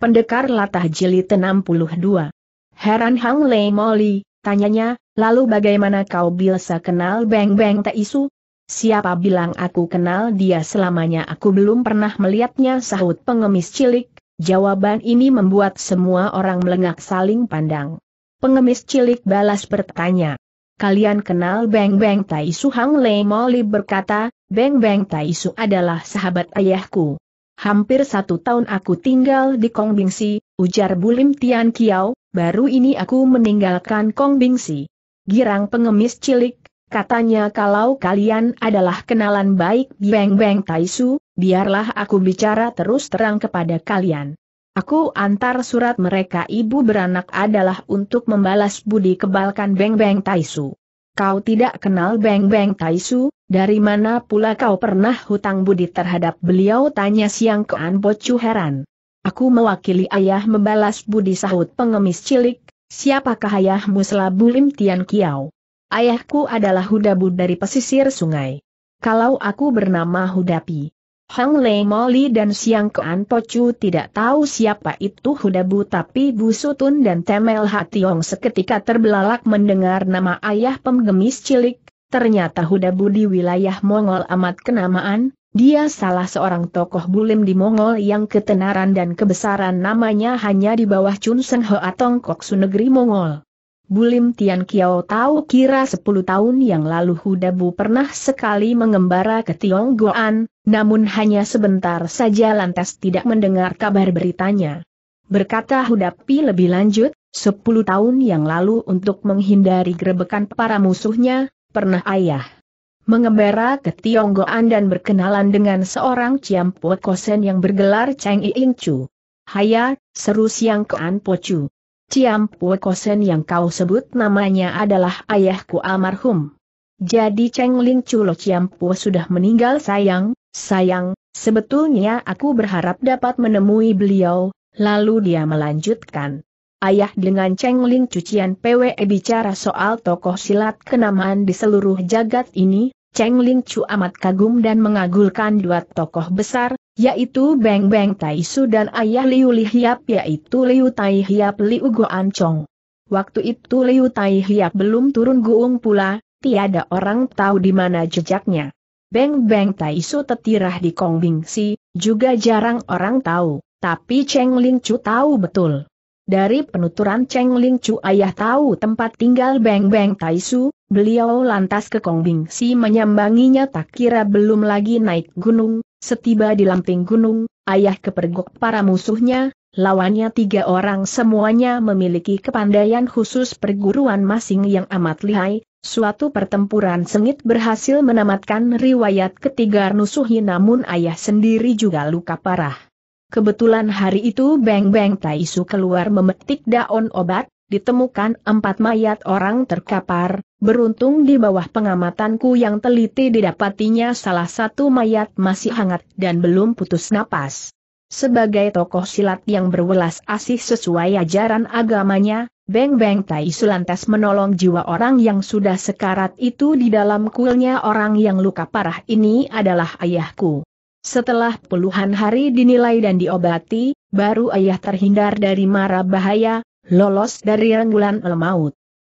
Pendekar Latah Jilid 62. Heran Hang Lei Moli, tanyanya, lalu bagaimana kau bisa kenal Beng Beng Isu? Siapa bilang aku kenal dia selamanya aku belum pernah melihatnya sahut pengemis cilik, jawaban ini membuat semua orang melengak saling pandang. Pengemis cilik balas bertanya. Kalian kenal Beng Beng Taisu Hang Lei Moli berkata, Beng Beng Taisu adalah sahabat ayahku. Hampir satu tahun aku tinggal di Kong Kongbingsi, ujar Bulim Tian Kiao, baru ini aku meninggalkan Kong Kongbingsi. Girang pengemis cilik, katanya kalau kalian adalah kenalan baik Beng Beng Taisu, biarlah aku bicara terus terang kepada kalian. Aku antar surat mereka ibu beranak adalah untuk membalas budi kebalkan Beng Beng Taisu. Kau tidak kenal Beng Beng Taisu, dari mana pula kau pernah hutang budi terhadap beliau tanya siang ke An Bocu heran. Aku mewakili ayah membalas budi sahut pengemis cilik, siapakah ayahmu selabu Lim Tian Kiao? Ayahku adalah Hudabu dari pesisir sungai. Kalau aku bernama Hudapi, Hang Lei Moli dan Siang Kean Pocu tidak tahu siapa itu Huda Bu, tapi Bu Sutun dan Temel Hationg seketika terbelalak mendengar nama ayah penggemis cilik, ternyata Huda Bu di wilayah Mongol amat kenamaan, dia salah seorang tokoh bulim di Mongol yang ketenaran dan kebesaran namanya hanya di bawah Chun Seng atau Tongkok negeri Mongol. Bulim Tian Kiao tahu kira 10 tahun yang lalu Hudabu pernah sekali mengembara ke Tionggoan, namun hanya sebentar saja lantas tidak mendengar kabar beritanya. Berkata Hudapi lebih lanjut, 10 tahun yang lalu untuk menghindari grebekan para musuhnya, pernah ayah mengembara ke Tionggoan dan berkenalan dengan seorang Ciampo Kosen yang bergelar Cheng Iing Chu. Haya, seru Siang Kean Pocu. Ciam Kosen yang kau sebut namanya adalah ayahku almarhum. Jadi Cheng Ling Chulo Ciam sudah meninggal sayang, sayang, sebetulnya aku berharap dapat menemui beliau, lalu dia melanjutkan. Ayah dengan Cheng Ling Cucian PWE bicara soal tokoh silat kenamaan di seluruh jagat ini, Cheng Ling Chu amat kagum dan mengagulkan dua tokoh besar, yaitu Beng Beng Tai Su dan ayah Liu Li Hiap yaitu Liu Tai Hiap Liu Goan Chong. Waktu itu Liu Tai Hiap belum turun guung pula, tiada orang tahu di mana jejaknya. Beng Beng Tai Su tetirah di Kong Si, juga jarang orang tahu, tapi Cheng Ling Chu tahu betul. Dari penuturan Cheng Ling Chu ayah tahu tempat tinggal Beng Beng Tai Su, beliau lantas ke Kong Bing Si menyambanginya tak kira belum lagi naik gunung, setiba di lamping gunung, ayah kepergok para musuhnya, lawannya tiga orang semuanya memiliki kepandaian khusus perguruan masing yang amat lihai, suatu pertempuran sengit berhasil menamatkan riwayat ketiga Nusuhi namun ayah sendiri juga luka parah. Kebetulan hari itu Beng Beng Taisu keluar memetik daun obat, ditemukan empat mayat orang terkapar, beruntung di bawah pengamatanku yang teliti didapatinya salah satu mayat masih hangat dan belum putus napas. Sebagai tokoh silat yang berwelas asih sesuai ajaran agamanya, Beng Beng Taisu lantas menolong jiwa orang yang sudah sekarat itu di dalam kuilnya orang yang luka parah ini adalah ayahku. Setelah puluhan hari dinilai dan diobati, baru ayah terhindar dari mara bahaya, lolos dari renggulan el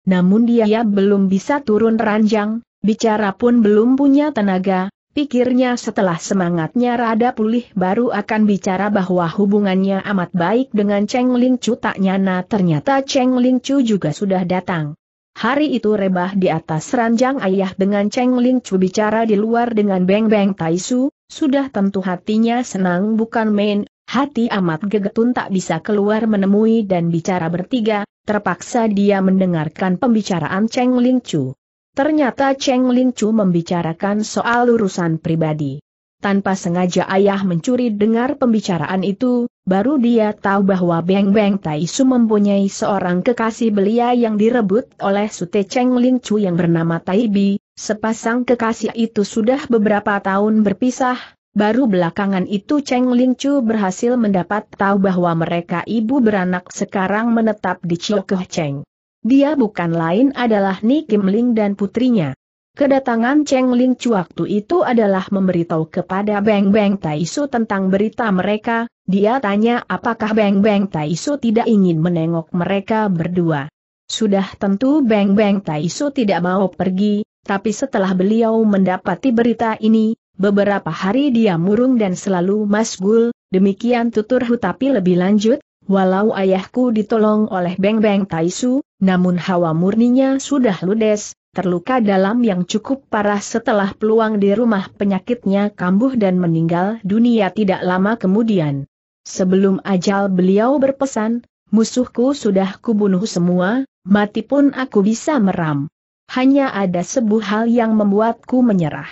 Namun dia belum bisa turun ranjang, bicara pun belum punya tenaga, pikirnya setelah semangatnya rada pulih baru akan bicara bahwa hubungannya amat baik dengan Cheng Ling Chu tak nyana ternyata Cheng Ling Chu juga sudah datang. Hari itu rebah di atas ranjang ayah dengan Cheng Ling Chu bicara di luar dengan Beng Beng Tai Su, sudah tentu hatinya senang bukan main, hati amat gegetun tak bisa keluar menemui dan bicara bertiga, terpaksa dia mendengarkan pembicaraan Cheng Ling Chu. Ternyata Cheng Ling Chu membicarakan soal urusan pribadi. Tanpa sengaja ayah mencuri dengar pembicaraan itu, baru dia tahu bahwa Beng Beng Taisu mempunyai seorang kekasih belia yang direbut oleh Sute Cheng Ling Chu yang bernama Tai Bi, sepasang kekasih itu sudah beberapa tahun berpisah, baru belakangan itu Cheng Ling Chu berhasil mendapat tahu bahwa mereka ibu beranak sekarang menetap di Chiokoh Cheng. Dia bukan lain adalah Ni Kim Ling dan putrinya. Kedatangan Cheng Ling Chu waktu itu adalah memberitahu kepada Beng Beng Taisu tentang berita mereka, dia tanya apakah Beng Beng Taisu tidak ingin menengok mereka berdua. Sudah tentu Beng Beng Taisu tidak mau pergi, tapi setelah beliau mendapati berita ini, beberapa hari dia murung dan selalu masgul, demikian tutur tapi lebih lanjut, walau ayahku ditolong oleh Beng Beng Taisu, namun hawa murninya sudah ludes, terluka dalam yang cukup parah setelah peluang di rumah penyakitnya kambuh dan meninggal dunia tidak lama kemudian. Sebelum ajal beliau berpesan, musuhku sudah kubunuh semua, mati pun aku bisa meram. Hanya ada sebuah hal yang membuatku menyerah.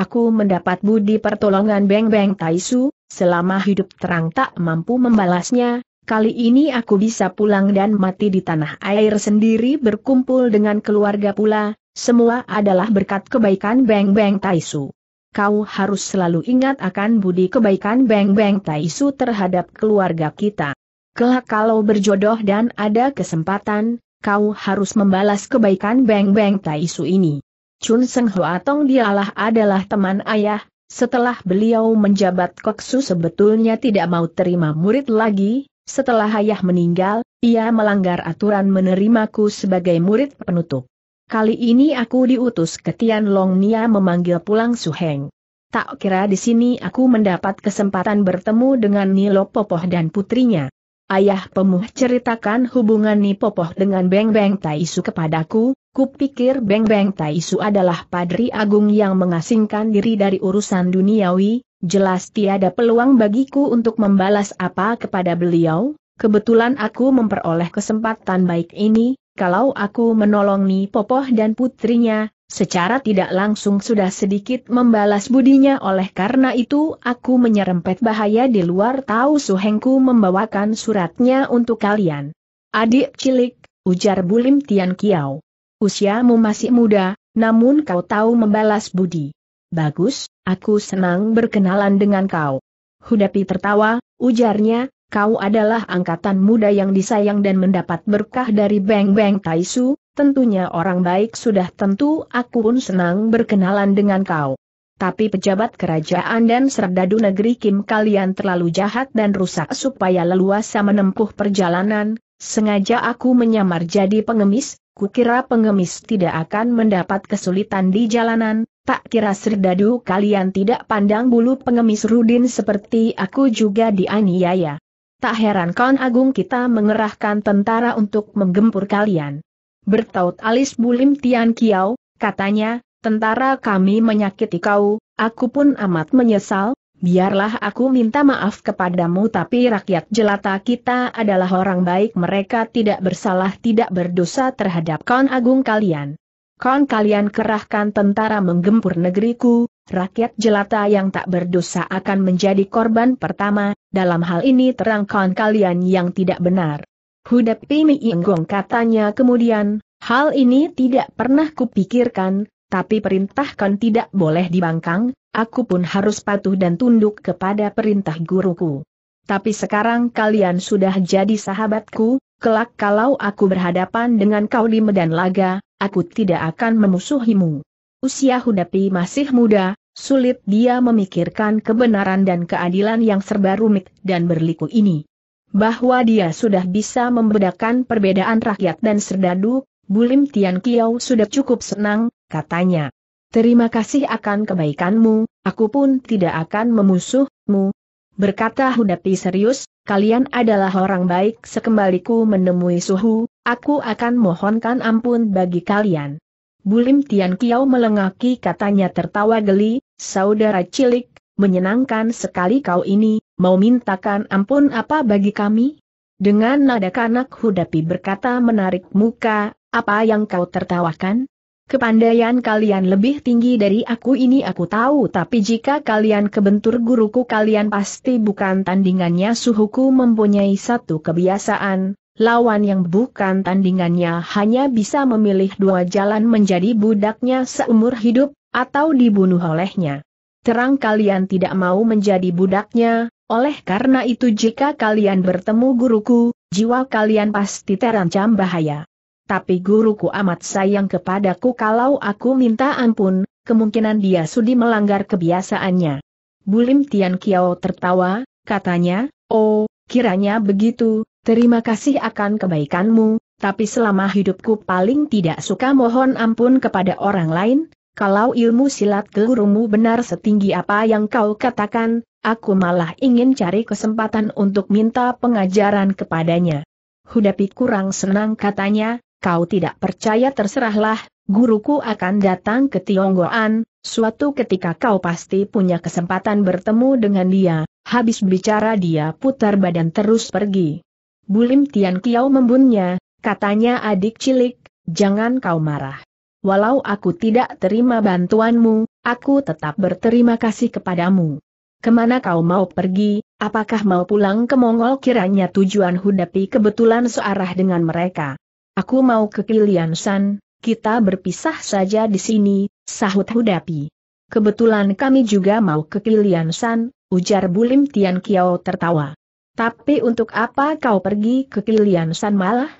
Aku mendapat budi pertolongan Beng Beng Taisu, selama hidup terang tak mampu membalasnya, Kali ini aku bisa pulang dan mati di tanah air sendiri berkumpul dengan keluarga pula, semua adalah berkat kebaikan Beng Beng Taisu. Kau harus selalu ingat akan budi kebaikan Beng Beng Taisu terhadap keluarga kita. Kelak kalau berjodoh dan ada kesempatan, kau harus membalas kebaikan Beng Beng Taisu ini. Chun Seng Hoa Tong dialah adalah teman ayah, setelah beliau menjabat koksu sebetulnya tidak mau terima murid lagi, setelah ayah meninggal, ia melanggar aturan menerimaku sebagai murid penutup. Kali ini aku diutus ke Tianlong Nia memanggil pulang Suheng. Tak kira di sini aku mendapat kesempatan bertemu dengan Nilo Popoh dan putrinya. Ayah Pemuh ceritakan hubungan Nipopoh dengan Beng Beng Taisu kepadaku, kupikir Beng Beng Taisu adalah padri agung yang mengasingkan diri dari urusan duniawi, jelas tiada peluang bagiku untuk membalas apa kepada beliau, kebetulan aku memperoleh kesempatan baik ini, kalau aku menolong Ni Popoh dan putrinya, secara tidak langsung sudah sedikit membalas budinya oleh karena itu aku menyerempet bahaya di luar tahu suhengku membawakan suratnya untuk kalian. Adik cilik, ujar Bulim Tian Kiao. Usiamu masih muda, namun kau tahu membalas budi. Bagus, aku senang berkenalan dengan kau. Hudapi tertawa, ujarnya, kau adalah angkatan muda yang disayang dan mendapat berkah dari Beng Beng Taisu, tentunya orang baik sudah tentu aku pun senang berkenalan dengan kau. Tapi pejabat kerajaan dan serdadu negeri Kim kalian terlalu jahat dan rusak supaya leluasa menempuh perjalanan, sengaja aku menyamar jadi pengemis, kukira pengemis tidak akan mendapat kesulitan di jalanan, Tak kira serdadu kalian tidak pandang bulu pengemis Rudin seperti aku juga dianiaya. Tak heran Kon Agung kita mengerahkan tentara untuk menggempur kalian. Bertaut alis bulim Tian Kiao, katanya, tentara kami menyakiti kau, aku pun amat menyesal, biarlah aku minta maaf kepadamu tapi rakyat jelata kita adalah orang baik mereka tidak bersalah tidak berdosa terhadap kon agung kalian. Kon kalian kerahkan tentara menggempur negeriku, rakyat jelata yang tak berdosa akan menjadi korban pertama, dalam hal ini terangkan kalian yang tidak benar. Hudepi Pimi Inggong katanya kemudian, hal ini tidak pernah kupikirkan, tapi perintahkan tidak boleh dibangkang, aku pun harus patuh dan tunduk kepada perintah guruku. Tapi sekarang kalian sudah jadi sahabatku, kelak kalau aku berhadapan dengan kau di medan laga, aku tidak akan memusuhimu. Usia Hudapi masih muda, sulit dia memikirkan kebenaran dan keadilan yang serba rumit dan berliku ini. Bahwa dia sudah bisa membedakan perbedaan rakyat dan serdadu, Bulim Tian Kiao sudah cukup senang, katanya. Terima kasih akan kebaikanmu, aku pun tidak akan memusuhmu. Berkata Hudapi serius, kalian adalah orang baik sekembaliku menemui suhu, aku akan mohonkan ampun bagi kalian. Bulim Tian Kiao melengaki katanya tertawa geli, saudara cilik, menyenangkan sekali kau ini, mau mintakan ampun apa bagi kami? Dengan nada kanak Hudapi berkata menarik muka, apa yang kau tertawakan? Kepandaian kalian lebih tinggi dari aku ini aku tahu tapi jika kalian kebentur guruku kalian pasti bukan tandingannya suhuku mempunyai satu kebiasaan, lawan yang bukan tandingannya hanya bisa memilih dua jalan menjadi budaknya seumur hidup, atau dibunuh olehnya. Terang kalian tidak mau menjadi budaknya, oleh karena itu jika kalian bertemu guruku, jiwa kalian pasti terancam bahaya. Tapi guruku amat sayang kepadaku kalau aku minta ampun, kemungkinan dia sudi melanggar kebiasaannya. Bulim Tian Kiao tertawa, katanya, oh, kiranya begitu, Terima kasih akan kebaikanmu, tapi selama hidupku paling tidak suka mohon ampun kepada orang lain, kalau ilmu silat gurumu benar setinggi apa yang kau katakan, aku malah ingin cari kesempatan untuk minta pengajaran kepadanya. Hudapi kurang senang katanya, kau tidak percaya terserahlah, guruku akan datang ke Tionggoan, suatu ketika kau pasti punya kesempatan bertemu dengan dia, habis bicara dia putar badan terus pergi. Bulim Tian Kiao membunnya, katanya adik cilik, jangan kau marah. Walau aku tidak terima bantuanmu, aku tetap berterima kasih kepadamu. Kemana kau mau pergi, apakah mau pulang ke Mongol kiranya tujuan Hudapi kebetulan searah dengan mereka. Aku mau ke Kiliansan. kita berpisah saja di sini, sahut Hudapi. Kebetulan kami juga mau ke Kiliansan, ujar Bulim Tian Kiao tertawa. Tapi untuk apa kau pergi ke Kilian San malah?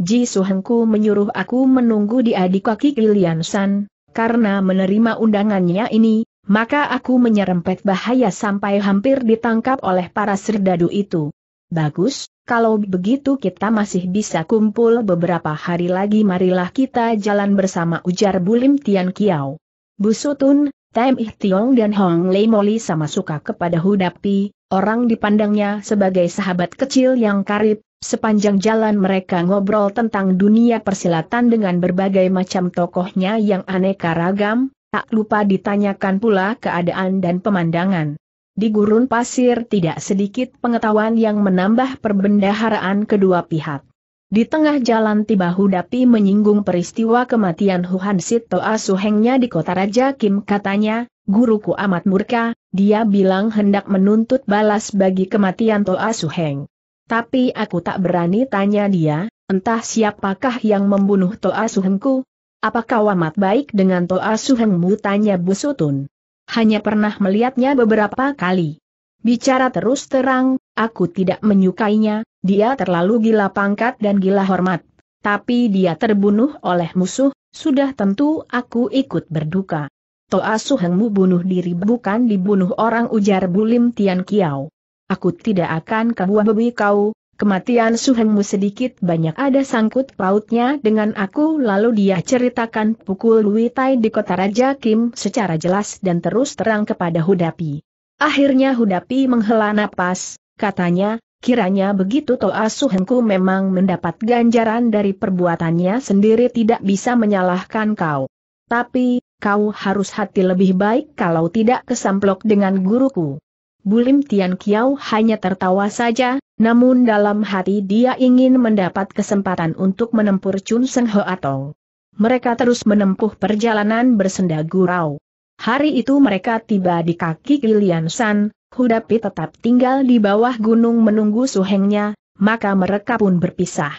Ji Suhengku menyuruh aku menunggu di adik kaki Kilian San, karena menerima undangannya ini, maka aku menyerempet bahaya sampai hampir ditangkap oleh para serdadu itu. Bagus, kalau begitu kita masih bisa kumpul beberapa hari lagi marilah kita jalan bersama ujar Bulim Tian Kiao. Busutun, Time Ih Tiong dan Hong Lei Moli sama suka kepada Hudapi, orang dipandangnya sebagai sahabat kecil yang karib, sepanjang jalan mereka ngobrol tentang dunia persilatan dengan berbagai macam tokohnya yang aneka ragam, tak lupa ditanyakan pula keadaan dan pemandangan. Di gurun pasir tidak sedikit pengetahuan yang menambah perbendaharaan kedua pihak. Di tengah jalan tiba Hudapi menyinggung peristiwa kematian Huhan Sito Asuhengnya di kota Raja Kim katanya, guruku amat murka, dia bilang hendak menuntut balas bagi kematian Toa Suheng. Tapi aku tak berani tanya dia, entah siapakah yang membunuh Toa Suhengku? Apakah wamat amat baik dengan Toa Suhengmu tanya Busutun? Hanya pernah melihatnya beberapa kali. Bicara terus terang, aku tidak menyukainya, dia terlalu gila pangkat dan gila hormat. Tapi dia terbunuh oleh musuh, sudah tentu aku ikut berduka. Toa Suhengmu bunuh diri bukan dibunuh orang ujar Bulim Tian Kiao. Aku tidak akan kebuah-bebi kau, kematian Suhengmu sedikit banyak ada sangkut pautnya dengan aku lalu dia ceritakan pukul Lui Tai di kota Raja Kim secara jelas dan terus terang kepada Hudapi. Akhirnya Hudapi menghela napas, katanya, Kiranya begitu Toa Suhenku memang mendapat ganjaran dari perbuatannya sendiri tidak bisa menyalahkan kau. Tapi, kau harus hati lebih baik kalau tidak kesamplok dengan guruku. Bulim Tian Kiao hanya tertawa saja, namun dalam hati dia ingin mendapat kesempatan untuk menempuh Chun Seng Ho atau. Mereka terus menempuh perjalanan bersenda gurau. Hari itu mereka tiba di kaki Kilian San, Hudapi tetap tinggal di bawah gunung menunggu suhengnya, maka mereka pun berpisah.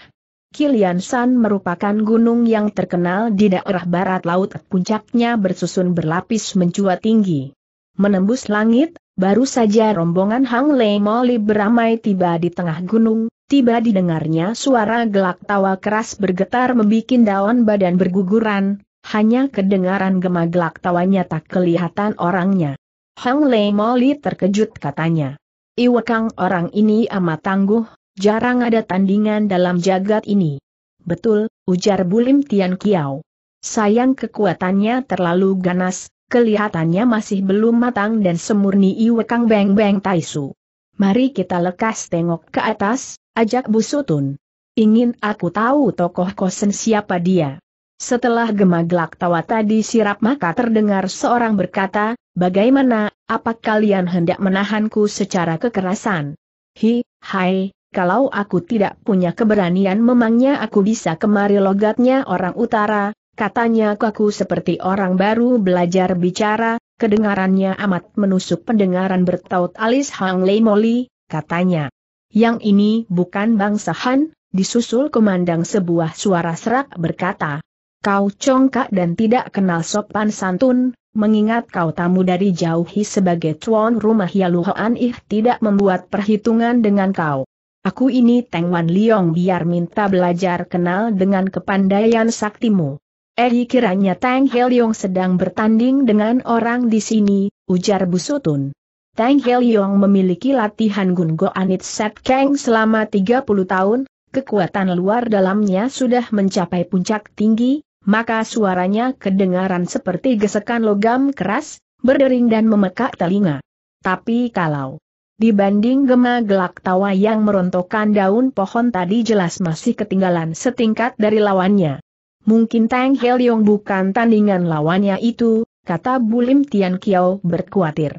Kilian San merupakan gunung yang terkenal di daerah barat laut puncaknya bersusun berlapis mencuat tinggi. Menembus langit, baru saja rombongan Hang Lei Moli beramai tiba di tengah gunung, tiba didengarnya suara gelak tawa keras bergetar membuat daun badan berguguran, hanya kedengaran gema gelak tawanya tak kelihatan orangnya. Hang Lei Moli terkejut katanya. Iwakang orang ini amat tangguh, jarang ada tandingan dalam jagat ini. Betul, ujar Bulim Tian Kiao. Sayang kekuatannya terlalu ganas, kelihatannya masih belum matang dan semurni Iwakang Beng Beng Taisu. Mari kita lekas tengok ke atas, ajak Busutun. Ingin aku tahu tokoh kosen siapa dia. Setelah gemaglak tawa tadi sirap maka terdengar seorang berkata, bagaimana, apa kalian hendak menahanku secara kekerasan? Hi, hai, kalau aku tidak punya keberanian memangnya aku bisa kemari logatnya orang utara, katanya kaku seperti orang baru belajar bicara, kedengarannya amat menusuk pendengaran bertaut alis Hang Lei Moli, katanya. Yang ini bukan bangsa Han, disusul kemandang sebuah suara serak berkata. Kau congkak dan tidak kenal sopan santun, mengingat kau tamu dari jauhi sebagai tuan rumah ya Ih tidak membuat perhitungan dengan kau. Aku ini Teng Wan Liong biar minta belajar kenal dengan kepandaian saktimu. Eh kiranya Teng Liong sedang bertanding dengan orang di sini, ujar Busutun. Teng Liong memiliki latihan Gun Anit Set Kang selama 30 tahun, kekuatan luar dalamnya sudah mencapai puncak tinggi, maka suaranya kedengaran seperti gesekan logam keras, berdering dan memekak telinga. Tapi kalau dibanding gema gelak tawa yang merontokkan daun pohon tadi jelas masih ketinggalan setingkat dari lawannya. Mungkin Tang Yong bukan tandingan lawannya itu, kata Bulim Tian Kiao berkuatir.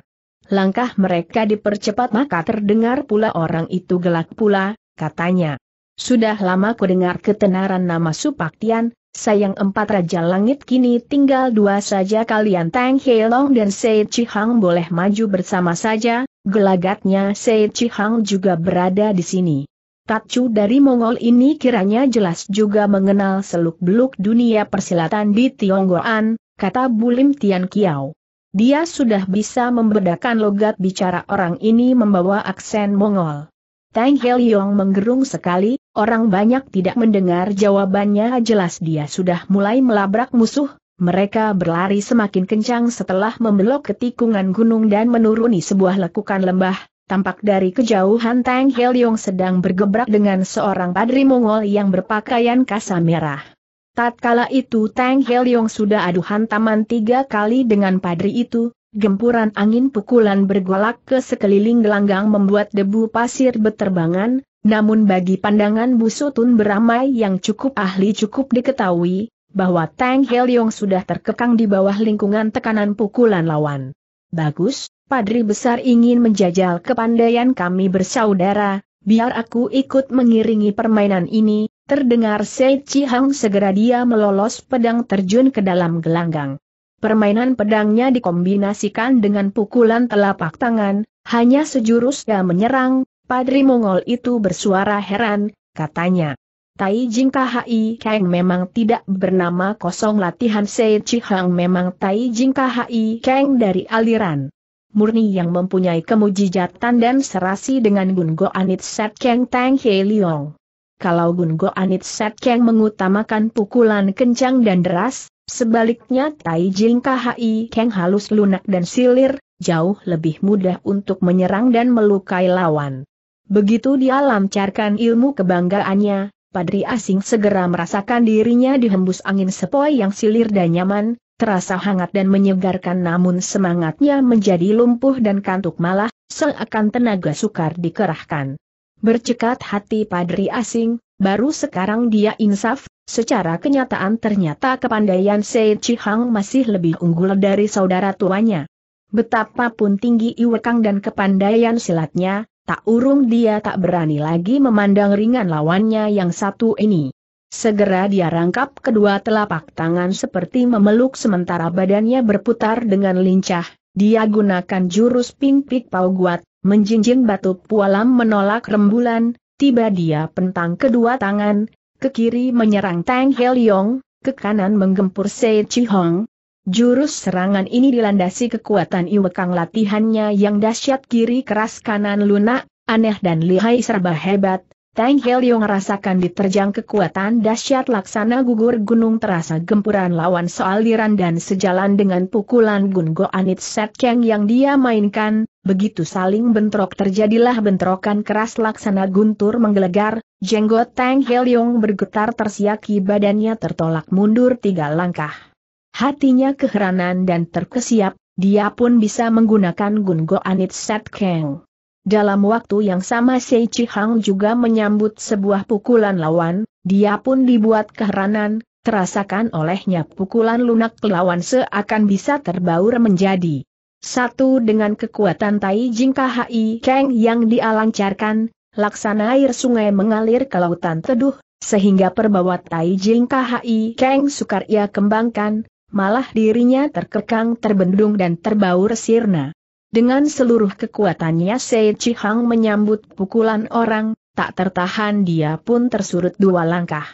Langkah mereka dipercepat maka terdengar pula orang itu gelak pula, katanya. Sudah lama ku dengar ketenaran nama Supaktian, Sayang empat raja langit kini tinggal dua saja kalian Tang Heilong dan Sei Cihang boleh maju bersama saja, gelagatnya Sei Cihang juga berada di sini. Tatcu dari Mongol ini kiranya jelas juga mengenal seluk-beluk dunia persilatan di Tionggoan, kata Bulim Tian Kiao. Dia sudah bisa membedakan logat bicara orang ini membawa aksen Mongol. Tang Long menggerung sekali, Orang banyak tidak mendengar jawabannya jelas dia sudah mulai melabrak musuh, mereka berlari semakin kencang setelah membelok ke tikungan gunung dan menuruni sebuah lekukan lembah, Tampak dari kejauhan Tang Helyong sedang bergebrak dengan seorang padri Mongol yang berpakaian kasa merah. Tatkala itu Tang Helyong sudah adu hantaman tiga kali dengan padri itu, gempuran angin pukulan bergolak ke sekeliling gelanggang membuat debu pasir beterbangan, namun bagi pandangan Busutun beramai yang cukup ahli cukup diketahui, bahwa Tang Yong sudah terkekang di bawah lingkungan tekanan pukulan lawan. Bagus, Padri Besar ingin menjajal kepandaian kami bersaudara, biar aku ikut mengiringi permainan ini, terdengar Sei Hang segera dia melolos pedang terjun ke dalam gelanggang. Permainan pedangnya dikombinasikan dengan pukulan telapak tangan, hanya sejurus dia menyerang, Padri Mongol itu bersuara heran, katanya. Tai Jing Khai Kang memang tidak bernama kosong latihan Sei Hang memang Tai Jing Khai Kang dari aliran murni yang mempunyai kemujijatan dan serasi dengan Gun Go Anit Set Kang Tang He Liong. Kalau Gun Go Anit Set Kang mengutamakan pukulan kencang dan deras, sebaliknya Tai Jing Khai Kang halus lunak dan silir, jauh lebih mudah untuk menyerang dan melukai lawan. Begitu dia lancarkan ilmu kebanggaannya, Padri asing segera merasakan dirinya dihembus angin sepoi yang silir dan nyaman, terasa hangat dan menyegarkan namun semangatnya menjadi lumpuh dan kantuk malah, seakan tenaga sukar dikerahkan. Bercekat hati Padri asing, baru sekarang dia insaf, secara kenyataan ternyata kepandaian Sei Chihang masih lebih unggul dari saudara tuanya. Betapapun tinggi iwekang dan kepandaian silatnya, Tak urung dia tak berani lagi memandang ringan lawannya yang satu ini. Segera dia rangkap kedua telapak tangan seperti memeluk sementara badannya berputar dengan lincah, dia gunakan jurus pingpik pau guat, menjinjing batu pualam menolak rembulan, tiba dia pentang kedua tangan, ke kiri menyerang Tang Heliong, ke kanan menggempur Sei Hong, Jurus serangan ini dilandasi kekuatan Iwekang latihannya yang dahsyat kiri keras kanan lunak, aneh dan lihai serba hebat, Tang Helio merasakan diterjang kekuatan dahsyat laksana gugur gunung terasa gempuran lawan soaliran dan sejalan dengan pukulan Gun set Setkeng yang dia mainkan, begitu saling bentrok terjadilah bentrokan keras laksana guntur menggelegar, jenggot Tang Helio bergetar tersiaki badannya tertolak mundur tiga langkah. Hatinya keheranan dan terkesiap, dia pun bisa menggunakan Gungo Anit Set Keng. Dalam waktu yang sama Sei Hang juga menyambut sebuah pukulan lawan, dia pun dibuat keheranan, terasakan olehnya pukulan lunak lawan seakan bisa terbaur menjadi satu dengan kekuatan Tai Jing Hai Keng yang dialancarkan, laksana air sungai mengalir ke lautan teduh, sehingga perbawa Tai Jing Hai Keng sukar ia kembangkan, malah dirinya terkekang terbendung dan terbaur sirna. Dengan seluruh kekuatannya Sei Cihang menyambut pukulan orang, tak tertahan dia pun tersurut dua langkah.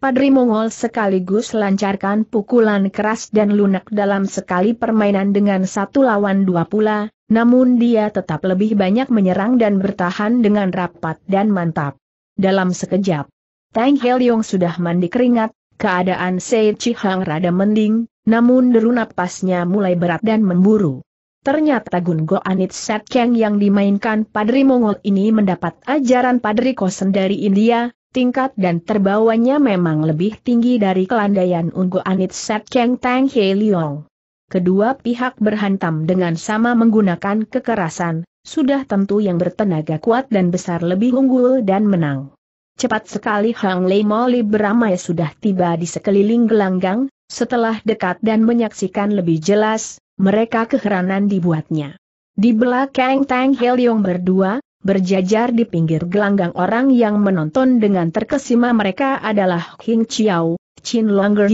Padri Mongol sekaligus lancarkan pukulan keras dan lunak dalam sekali permainan dengan satu lawan dua pula, namun dia tetap lebih banyak menyerang dan bertahan dengan rapat dan mantap. Dalam sekejap, Tang Heliong sudah mandi keringat, keadaan Sei Cihang rada mending, namun deru napasnya mulai berat dan memburu. Ternyata Gun Set Satkeng yang dimainkan Padri Mongol ini mendapat ajaran Padri Kosen dari India, tingkat dan terbawanya memang lebih tinggi dari kelandaian Ungu Anit Satkeng Tang He Leong. Kedua pihak berhantam dengan sama menggunakan kekerasan, sudah tentu yang bertenaga kuat dan besar lebih unggul dan menang. Cepat sekali Hang Lei Moli beramai sudah tiba di sekeliling gelanggang, setelah dekat dan menyaksikan lebih jelas, mereka keheranan dibuatnya. Di belakang Tang Helyong berdua, berjajar di pinggir gelanggang orang yang menonton dengan terkesima mereka adalah King Chiao, Chin Longer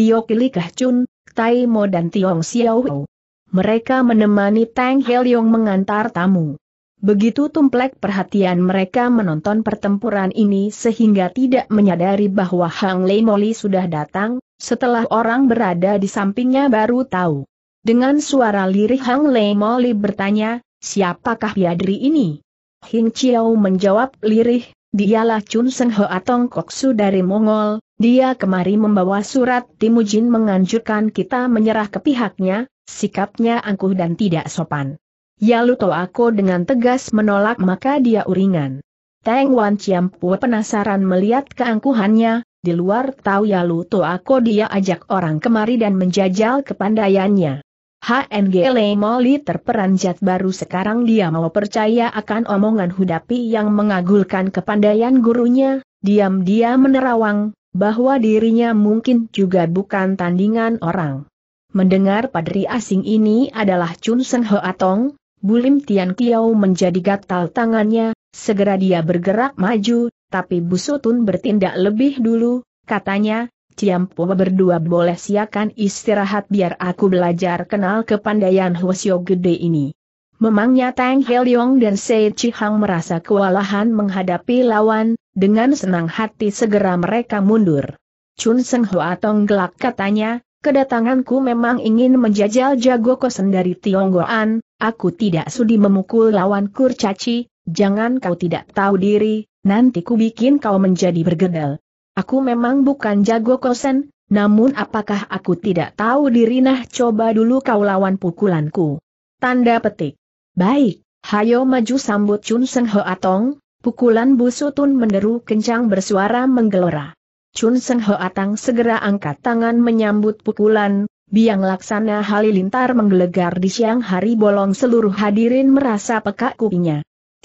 Kah Chun, Tai Mo dan Tiong Xiao. Mereka menemani Tang Helyong mengantar tamu. Begitu tumplek perhatian mereka menonton pertempuran ini sehingga tidak menyadari bahwa Hang Lei Moli sudah datang, setelah orang berada di sampingnya baru tahu. Dengan suara lirih Hang Lei Moli bertanya, siapakah biadri ini? Hing Chiao menjawab lirih, dialah Chun Seng Ho Kok Koksu dari Mongol, dia kemari membawa surat Timujin menganjurkan kita menyerah ke pihaknya, sikapnya angkuh dan tidak sopan. Yalu aku dengan tegas menolak maka dia uringan. Teng Wan Chiam penasaran melihat keangkuhannya, di luar tahu ya Yalu aku dia ajak orang kemari dan menjajal kepandaiannya. HNG Molly terperanjat baru sekarang dia mau percaya akan omongan Hudapi yang mengagulkan kepandaian gurunya, diam-diam menerawang, bahwa dirinya mungkin juga bukan tandingan orang. Mendengar padri asing ini adalah Chun Seng Atong, Bulim Tian Kiao menjadi gatal tangannya, segera dia bergerak maju, tapi Busutun bertindak lebih dulu, katanya, Ciampu berdua boleh siakan istirahat biar aku belajar kenal kepandaian Hwasyo gede ini. Memangnya Tang Heliong dan Sei Cihang merasa kewalahan menghadapi lawan, dengan senang hati segera mereka mundur. Chun Seng Hwa gelak katanya, kedatanganku memang ingin menjajal jago kosen dari Tionggoan, aku tidak sudi memukul lawan kurcaci, jangan kau tidak tahu diri, Nanti ku bikin kau menjadi bergedel. Aku memang bukan jago kosen, namun apakah aku tidak tahu diri nah coba dulu kau lawan pukulanku. Tanda petik. Baik, hayo maju sambut Chun Seng Ho Atong. pukulan busutun meneru kencang bersuara menggelora. Chun Seng Ho Atong segera angkat tangan menyambut pukulan, biang laksana halilintar menggelegar di siang hari bolong seluruh hadirin merasa pekak kupinya.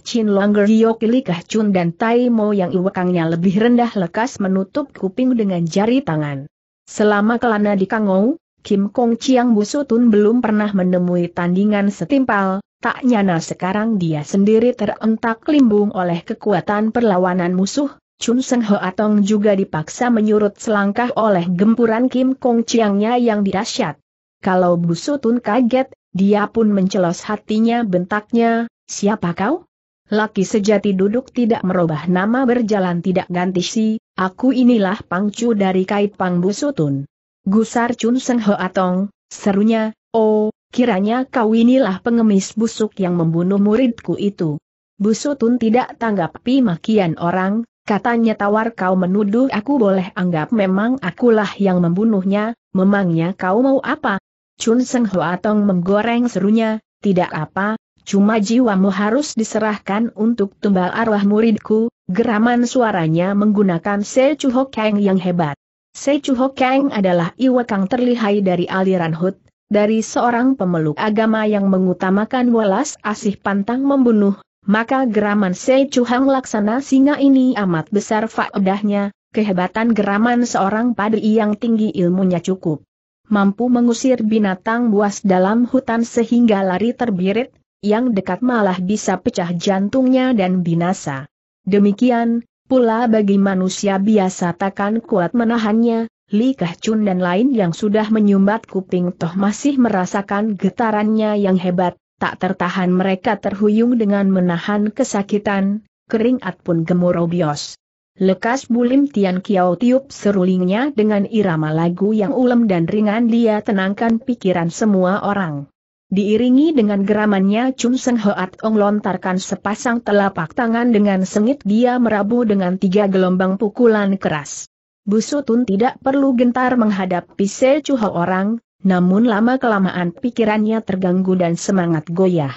Chin Longer Gyoki Likah Chun dan Tai Mo yang iwakangnya lebih rendah lekas menutup kuping dengan jari tangan. Selama kelana di Kangou, Kim Kong Chiang Busutun belum pernah menemui tandingan setimpal, tak nyana sekarang dia sendiri terentak limbung oleh kekuatan perlawanan musuh, Chun Seng Ho Atong juga dipaksa menyurut selangkah oleh gempuran Kim Kong Chiangnya yang dirasyat. Kalau Busutun kaget, dia pun mencelos hatinya bentaknya, siapa kau? Laki sejati duduk tidak merubah nama berjalan tidak ganti si, aku inilah pangcu dari kait pang busutun. Gusar Chun Seng Ho Atong, serunya, oh, kiranya kau inilah pengemis busuk yang membunuh muridku itu. Busutun tidak tanggapi makian orang, katanya tawar kau menuduh aku boleh anggap memang akulah yang membunuhnya, memangnya kau mau apa? Chun Seng Ho Atong menggoreng serunya, tidak apa, cuma jiwamu harus diserahkan untuk tumbal arwah muridku, geraman suaranya menggunakan Sechu Hokeng yang hebat. Sechu Hokeng adalah iwakang terlihai dari aliran Hut, dari seorang pemeluk agama yang mengutamakan welas asih pantang membunuh, maka geraman Sechu Hang Laksana Singa ini amat besar faedahnya, kehebatan geraman seorang padi yang tinggi ilmunya cukup mampu mengusir binatang buas dalam hutan sehingga lari terbirit, yang dekat malah bisa pecah jantungnya dan binasa. Demikian, pula bagi manusia biasa takkan kuat menahannya, Li Chun dan lain yang sudah menyumbat kuping toh masih merasakan getarannya yang hebat, tak tertahan mereka terhuyung dengan menahan kesakitan, keringat pun gemuruh bios. Lekas bulim Tian Kiao tiup serulingnya dengan irama lagu yang ulem dan ringan dia tenangkan pikiran semua orang. Diiringi dengan geramannya Chun Seng Hoat Ong lontarkan sepasang telapak tangan dengan sengit dia merabu dengan tiga gelombang pukulan keras. Busutun tidak perlu gentar menghadapi Se Chuho orang, namun lama-kelamaan pikirannya terganggu dan semangat goyah.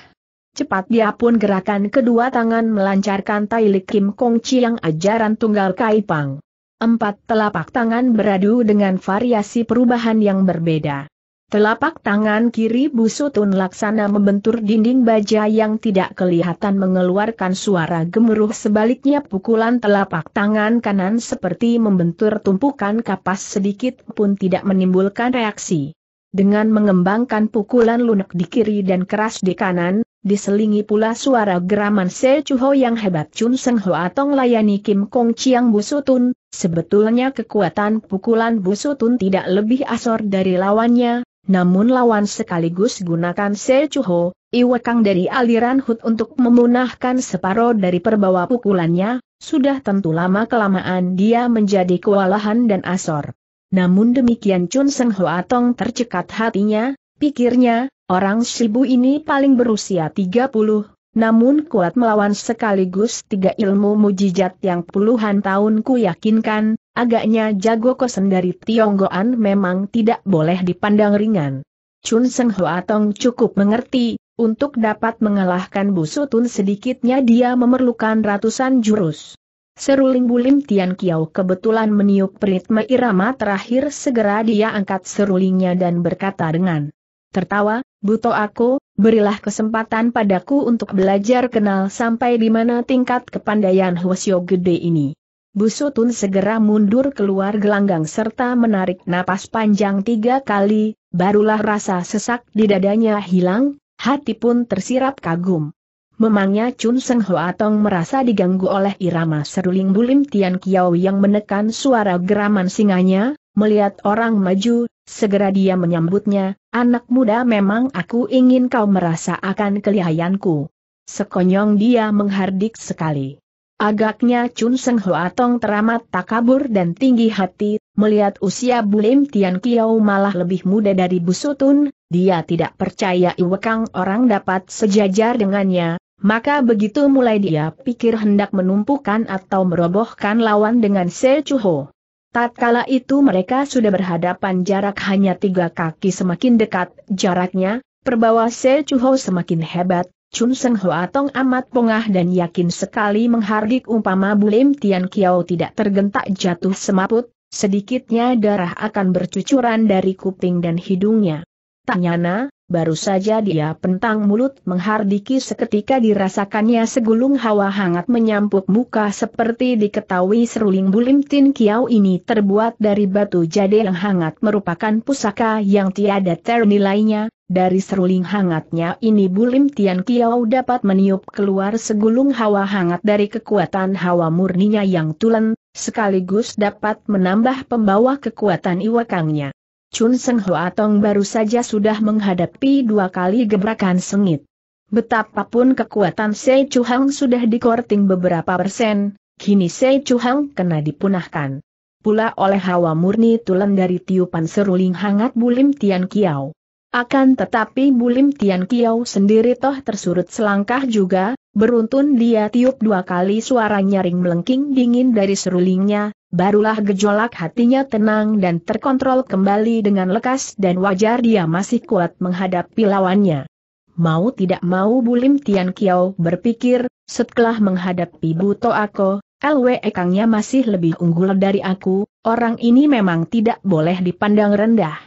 Cepat dia pun gerakan kedua tangan melancarkan Lik Kim Kong yang ajaran tunggal Kaipang. Empat telapak tangan beradu dengan variasi perubahan yang berbeda. Telapak tangan kiri Busutun Laksana membentur dinding baja yang tidak kelihatan mengeluarkan suara gemuruh sebaliknya pukulan telapak tangan kanan seperti membentur tumpukan kapas sedikit pun tidak menimbulkan reaksi. Dengan mengembangkan pukulan lunak di kiri dan keras di kanan, diselingi pula suara geraman Se Chuho yang hebat Chun Seng Ho Atong layani Kim Kong Chiang Busutun, sebetulnya kekuatan pukulan Busutun tidak lebih asor dari lawannya, namun lawan sekaligus gunakan Sechuho, Iwekang dari aliran Hut untuk memunahkan separoh dari perbawa pukulannya, sudah tentu lama-kelamaan dia menjadi kewalahan dan asor. Namun demikian Chun Seng Hoatong tercekat hatinya, pikirnya, orang Shibu ini paling berusia 30, namun kuat melawan sekaligus tiga ilmu mujizat yang puluhan tahun ku yakinkan, agaknya jago kosen dari Tionggoan memang tidak boleh dipandang ringan. Chun Seng Tong cukup mengerti, untuk dapat mengalahkan Busutun sedikitnya dia memerlukan ratusan jurus. Seruling Bulim Tian Kiao kebetulan meniup peritme irama terakhir segera dia angkat serulingnya dan berkata dengan tertawa, Buto aku, berilah kesempatan padaku untuk belajar kenal sampai di mana tingkat kepandaian Hwasyo gede ini. Busutun segera mundur keluar gelanggang serta menarik napas panjang tiga kali, barulah rasa sesak di dadanya hilang, hati pun tersirap kagum. Memangnya Chun Seng Hoa Tong merasa diganggu oleh irama seruling bulim Tian Kiao yang menekan suara geraman singanya, melihat orang maju, Segera dia menyambutnya, anak muda memang aku ingin kau merasa akan kelihayanku. Sekonyong dia menghardik sekali. Agaknya Chun Seng Hoatong teramat takabur dan tinggi hati, melihat usia Bulim Tian Kiau malah lebih muda dari Busutun, dia tidak percaya Iwekang orang dapat sejajar dengannya, maka begitu mulai dia pikir hendak menumpukan atau merobohkan lawan dengan Se Chuho. Tatkala itu mereka sudah berhadapan jarak hanya tiga kaki semakin dekat jaraknya, perbawa Se Chuho semakin hebat, Chun Seng Hoa Tong amat pongah dan yakin sekali menghardik umpama Bulim Tian Kiao tidak tergentak jatuh semaput, sedikitnya darah akan bercucuran dari kuping dan hidungnya. Tanyana, baru saja dia pentang mulut menghardiki seketika dirasakannya segulung hawa hangat menyampuk muka seperti diketahui seruling bulim tin kiau ini terbuat dari batu jade yang hangat merupakan pusaka yang tiada ternilainya, dari seruling hangatnya ini Bulim Tian Kiau dapat meniup keluar segulung hawa hangat dari kekuatan hawa murninya yang tulen, sekaligus dapat menambah pembawa kekuatan iwakangnya. Chun Seng Hoatong baru saja sudah menghadapi dua kali gebrakan sengit. Betapapun kekuatan Sei Chu Hang sudah dikorting beberapa persen, kini Sei Chu Hang kena dipunahkan. Pula oleh hawa murni tulen dari tiupan seruling hangat Bulim Tian Kiao. Akan tetapi Bulim Tian Kiao sendiri toh tersurut selangkah juga, beruntun dia tiup dua kali suara nyaring melengking dingin dari serulingnya, Barulah gejolak hatinya tenang dan terkontrol kembali dengan lekas dan wajar dia masih kuat menghadapi lawannya. Mau tidak mau Bulim Tian Kiao berpikir, setelah menghadapi Buto Ako, LWE Kangnya masih lebih unggul dari aku, orang ini memang tidak boleh dipandang rendah.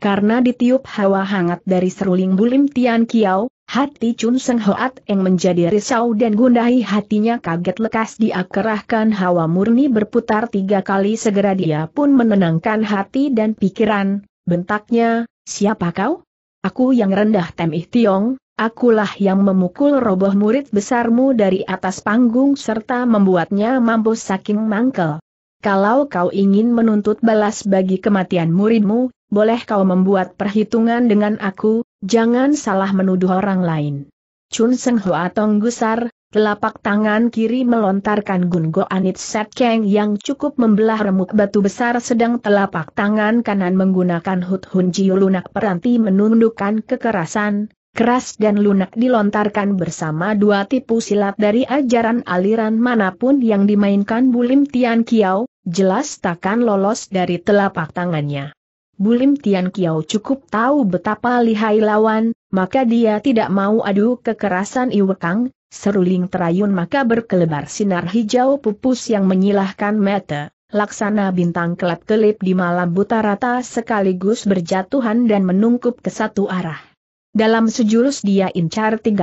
Karena ditiup hawa hangat dari seruling Bulim Tian Kiao, Hati Chun Seng Hoat yang menjadi risau dan gundahi hatinya kaget lekas diakerahkan hawa murni berputar tiga kali segera dia pun menenangkan hati dan pikiran, bentaknya, siapa kau? Aku yang rendah Temih Tiong, akulah yang memukul roboh murid besarmu dari atas panggung serta membuatnya mampu saking mangkel. Kalau kau ingin menuntut balas bagi kematian muridmu, boleh kau membuat perhitungan dengan aku, jangan salah menuduh orang lain. Chun Seng Hoa Tong Gusar, telapak tangan kiri melontarkan Gun Go Anit Set Keng yang cukup membelah remuk batu besar sedang telapak tangan kanan menggunakan Hut Hun Jiu lunak peranti menundukkan kekerasan, keras dan lunak dilontarkan bersama dua tipu silat dari ajaran aliran manapun yang dimainkan Bulim Tian Kiao, jelas takkan lolos dari telapak tangannya. Bulim Tian Kiao cukup tahu betapa lihai lawan, maka dia tidak mau adu kekerasan Iwekang, seruling terayun maka berkelebar sinar hijau pupus yang menyilahkan mata. Laksana bintang kelap-kelip di malam buta rata sekaligus berjatuhan dan menungkup ke satu arah. Dalam sejurus dia incar 36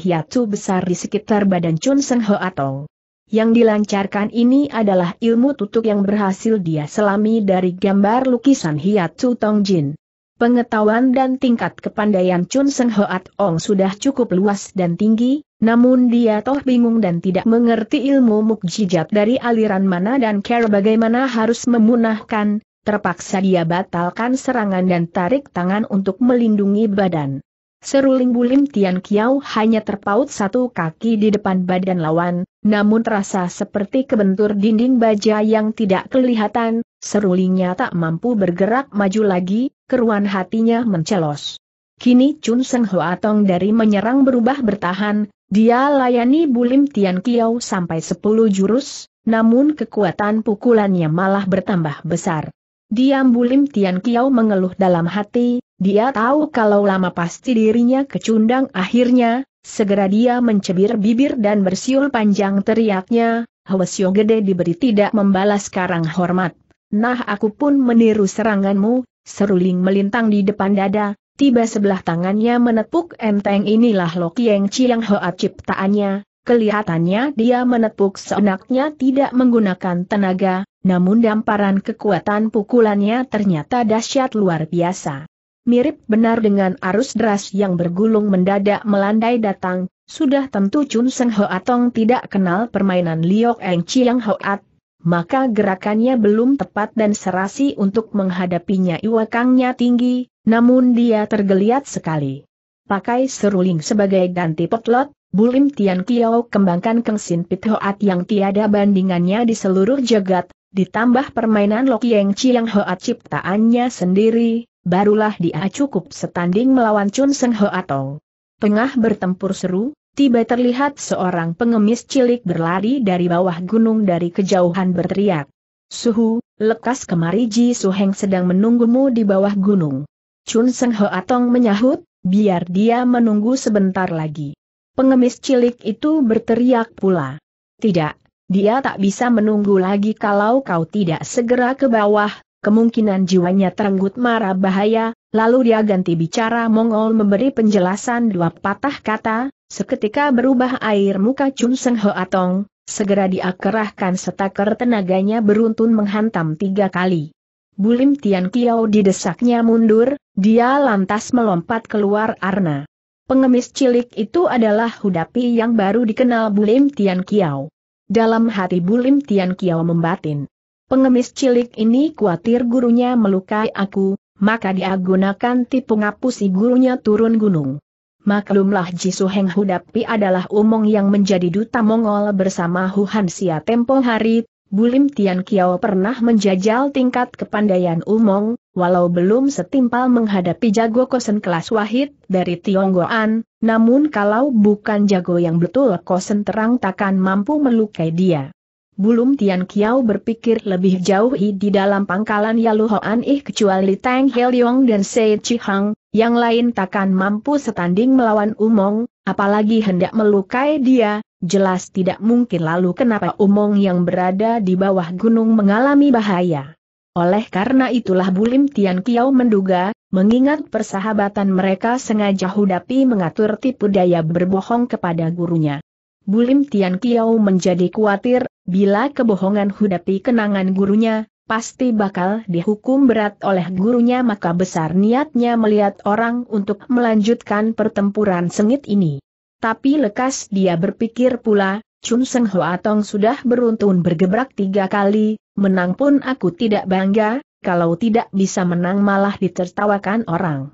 hiatu besar di sekitar badan Chun Seng Ho Atong. Yang dilancarkan ini adalah ilmu tutup yang berhasil dia selami dari gambar lukisan hiat Tong Jin. Pengetahuan dan tingkat kepandaian Chun Seng Hoat Ong sudah cukup luas dan tinggi, namun dia toh bingung dan tidak mengerti ilmu mukjizat dari aliran mana dan cara bagaimana harus memunahkan, terpaksa dia batalkan serangan dan tarik tangan untuk melindungi badan. Seruling Bulim Tian Kiao hanya terpaut satu kaki di depan badan lawan, namun terasa seperti kebentur dinding baja yang tidak kelihatan, serulingnya tak mampu bergerak maju lagi, keruan hatinya mencelos. Kini Chun Seng Hoa Tong dari menyerang berubah bertahan, dia layani Bulim Tian Kiao sampai sepuluh jurus, namun kekuatan pukulannya malah bertambah besar. Diam Bulim Tian Kiao mengeluh dalam hati, dia tahu kalau lama pasti dirinya kecundang akhirnya, segera dia mencebir bibir dan bersiul panjang teriaknya, Hwasyo gede diberi tidak membalas karang hormat. Nah aku pun meniru seranganmu, seruling melintang di depan dada, tiba sebelah tangannya menepuk enteng inilah Lok Yang Chiang Hoa ciptaannya, kelihatannya dia menepuk seenaknya tidak menggunakan tenaga, namun damparan kekuatan pukulannya ternyata dahsyat luar biasa. Mirip benar dengan arus deras yang bergulung mendadak melandai datang, sudah tentu Chun Seng Atong tidak kenal permainan Liok Eng Chiang Ho At, maka gerakannya belum tepat dan serasi untuk menghadapinya iwakangnya tinggi, namun dia tergeliat sekali. Pakai seruling sebagai ganti potlot, Bulim Tian Kiao kembangkan Keng Sin Pit Hoat yang tiada bandingannya di seluruh jagat, Ditambah permainan Loki Kieng Chiang Hoa ciptaannya sendiri, barulah dia cukup setanding melawan Chun Seng Hoa Tong. Tengah bertempur seru, tiba terlihat seorang pengemis cilik berlari dari bawah gunung dari kejauhan berteriak. Suhu, lekas kemari Ji Suheng sedang menunggumu di bawah gunung. Chun Seng Hoa Tong menyahut, biar dia menunggu sebentar lagi. Pengemis cilik itu berteriak pula. Tidak, dia tak bisa menunggu lagi kalau kau tidak segera ke bawah, kemungkinan jiwanya terenggut marah bahaya, lalu dia ganti bicara Mongol memberi penjelasan dua patah kata, seketika berubah air muka Chun Seng Atong, segera dia kerahkan setaker tenaganya beruntun menghantam tiga kali. Bulim Tian Kiao didesaknya mundur, dia lantas melompat keluar arna. Pengemis cilik itu adalah Hudapi yang baru dikenal Bulim Tian Kiao. Dalam hati Bulim Tian Kiao membatin. Pengemis cilik ini khawatir gurunya melukai aku, maka dia gunakan tipu ngapusi gurunya turun gunung. Maklumlah Jisu Heng Hudapi adalah umong yang menjadi duta Mongol bersama Huan Sia tempo hari, Bulim Tian Kiao pernah menjajal tingkat kepandaian Umong, walau belum setimpal menghadapi jago kosen kelas wahid dari Tionggoan, namun kalau bukan jago yang betul kosen terang takkan mampu melukai dia. Bulum Tian Kiao berpikir lebih jauh di dalam pangkalan Yalu Hoan Ih kecuali Tang Heliong dan Sei Chihang, yang lain takkan mampu setanding melawan Umong, Apalagi hendak melukai dia, jelas tidak mungkin lalu kenapa Umong yang berada di bawah gunung mengalami bahaya. Oleh karena itulah Bulim Tian Kiao menduga, mengingat persahabatan mereka sengaja Hudapi mengatur tipu daya berbohong kepada gurunya. Bulim Tian Kiao menjadi khawatir, bila kebohongan Hudapi kenangan gurunya, pasti bakal dihukum berat oleh gurunya maka besar niatnya melihat orang untuk melanjutkan pertempuran sengit ini. Tapi lekas dia berpikir pula, Chun Seng Hoatong sudah beruntun bergebrak tiga kali, menang pun aku tidak bangga, kalau tidak bisa menang malah ditertawakan orang.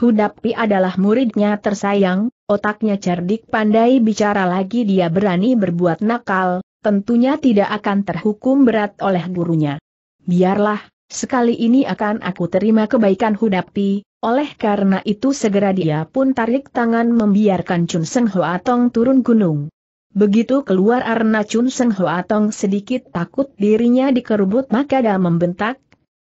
Hudapi adalah muridnya tersayang, otaknya cerdik pandai bicara lagi dia berani berbuat nakal, tentunya tidak akan terhukum berat oleh gurunya. Biarlah, sekali ini akan aku terima kebaikan Hudapi, oleh karena itu segera dia pun tarik tangan membiarkan Chun Seng Hoa Tong turun gunung. Begitu keluar arena Chun Seng Hoa Tong sedikit takut dirinya dikerubut maka dia membentak,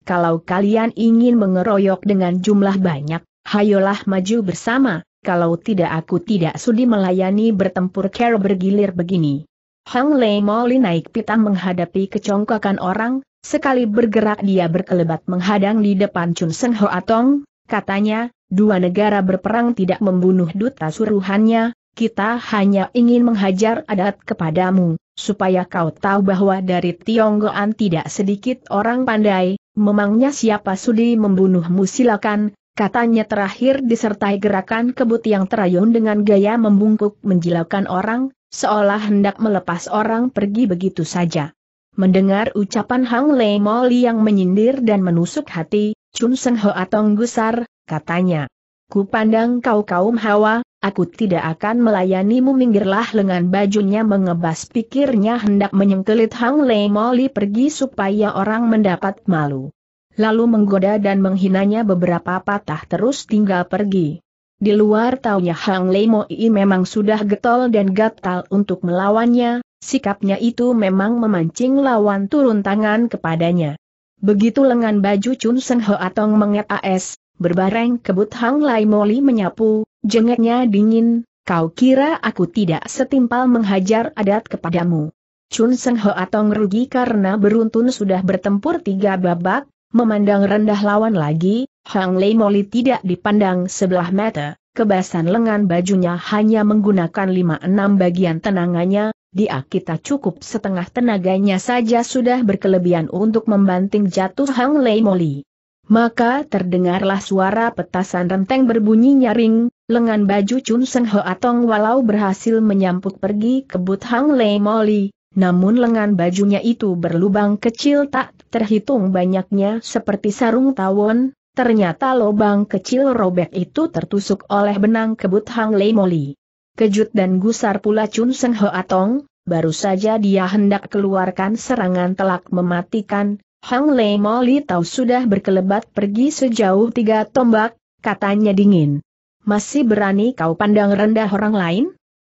kalau kalian ingin mengeroyok dengan jumlah banyak, hayolah maju bersama, kalau tidak aku tidak sudi melayani bertempur kera bergilir begini. Hang Lei Moli naik pitam menghadapi kecongkakan orang, Sekali bergerak dia berkelebat menghadang di depan Chun Seng Hoatong, katanya, dua negara berperang tidak membunuh duta suruhannya, kita hanya ingin menghajar adat kepadamu, supaya kau tahu bahwa dari Tionggoan tidak sedikit orang pandai, memangnya siapa sudi membunuhmu silakan, katanya terakhir disertai gerakan kebut yang terayun dengan gaya membungkuk menjilakan orang, seolah hendak melepas orang pergi begitu saja. Mendengar ucapan Hang Lei Moli yang menyindir dan menusuk hati, Chun Seng Ho Atong gusar, katanya. Ku pandang kau kaum hawa, aku tidak akan melayanimu minggirlah lengan bajunya mengebas pikirnya hendak menyengkelit Hang Lei Moli pergi supaya orang mendapat malu. Lalu menggoda dan menghinanya beberapa patah terus tinggal pergi. Di luar taunya Hang Lei Moli memang sudah getol dan gatal untuk melawannya, Sikapnya itu memang memancing lawan turun tangan kepadanya. Begitu lengan baju Chun Seng Ho Atong AS, berbareng kebut Hang Lai Moli menyapu, jengeknya dingin, kau kira aku tidak setimpal menghajar adat kepadamu. Chun Seng Ho Atong rugi karena beruntun sudah bertempur tiga babak, memandang rendah lawan lagi, Hang Lai Moli tidak dipandang sebelah mata. Kebasan lengan bajunya hanya menggunakan lima enam bagian tenangannya, dia kita cukup setengah tenaganya saja sudah berkelebihan untuk membanting jatuh Hang Lei Moli. Maka terdengarlah suara petasan renteng berbunyi nyaring, lengan baju Chun Seng Ho Atong walau berhasil menyampuk pergi kebut Hang Lei Moli, namun lengan bajunya itu berlubang kecil tak terhitung banyaknya seperti sarung tawon, ternyata lubang kecil robek itu tertusuk oleh benang kebut Hang Lei Moli. Kejut dan gusar pula Chun Seng Ho Atong. baru saja dia hendak keluarkan serangan telak mematikan, Hang Lei Mo Li Tau sudah berkelebat pergi sejauh tiga tombak, katanya dingin. Masih berani kau pandang rendah orang lain?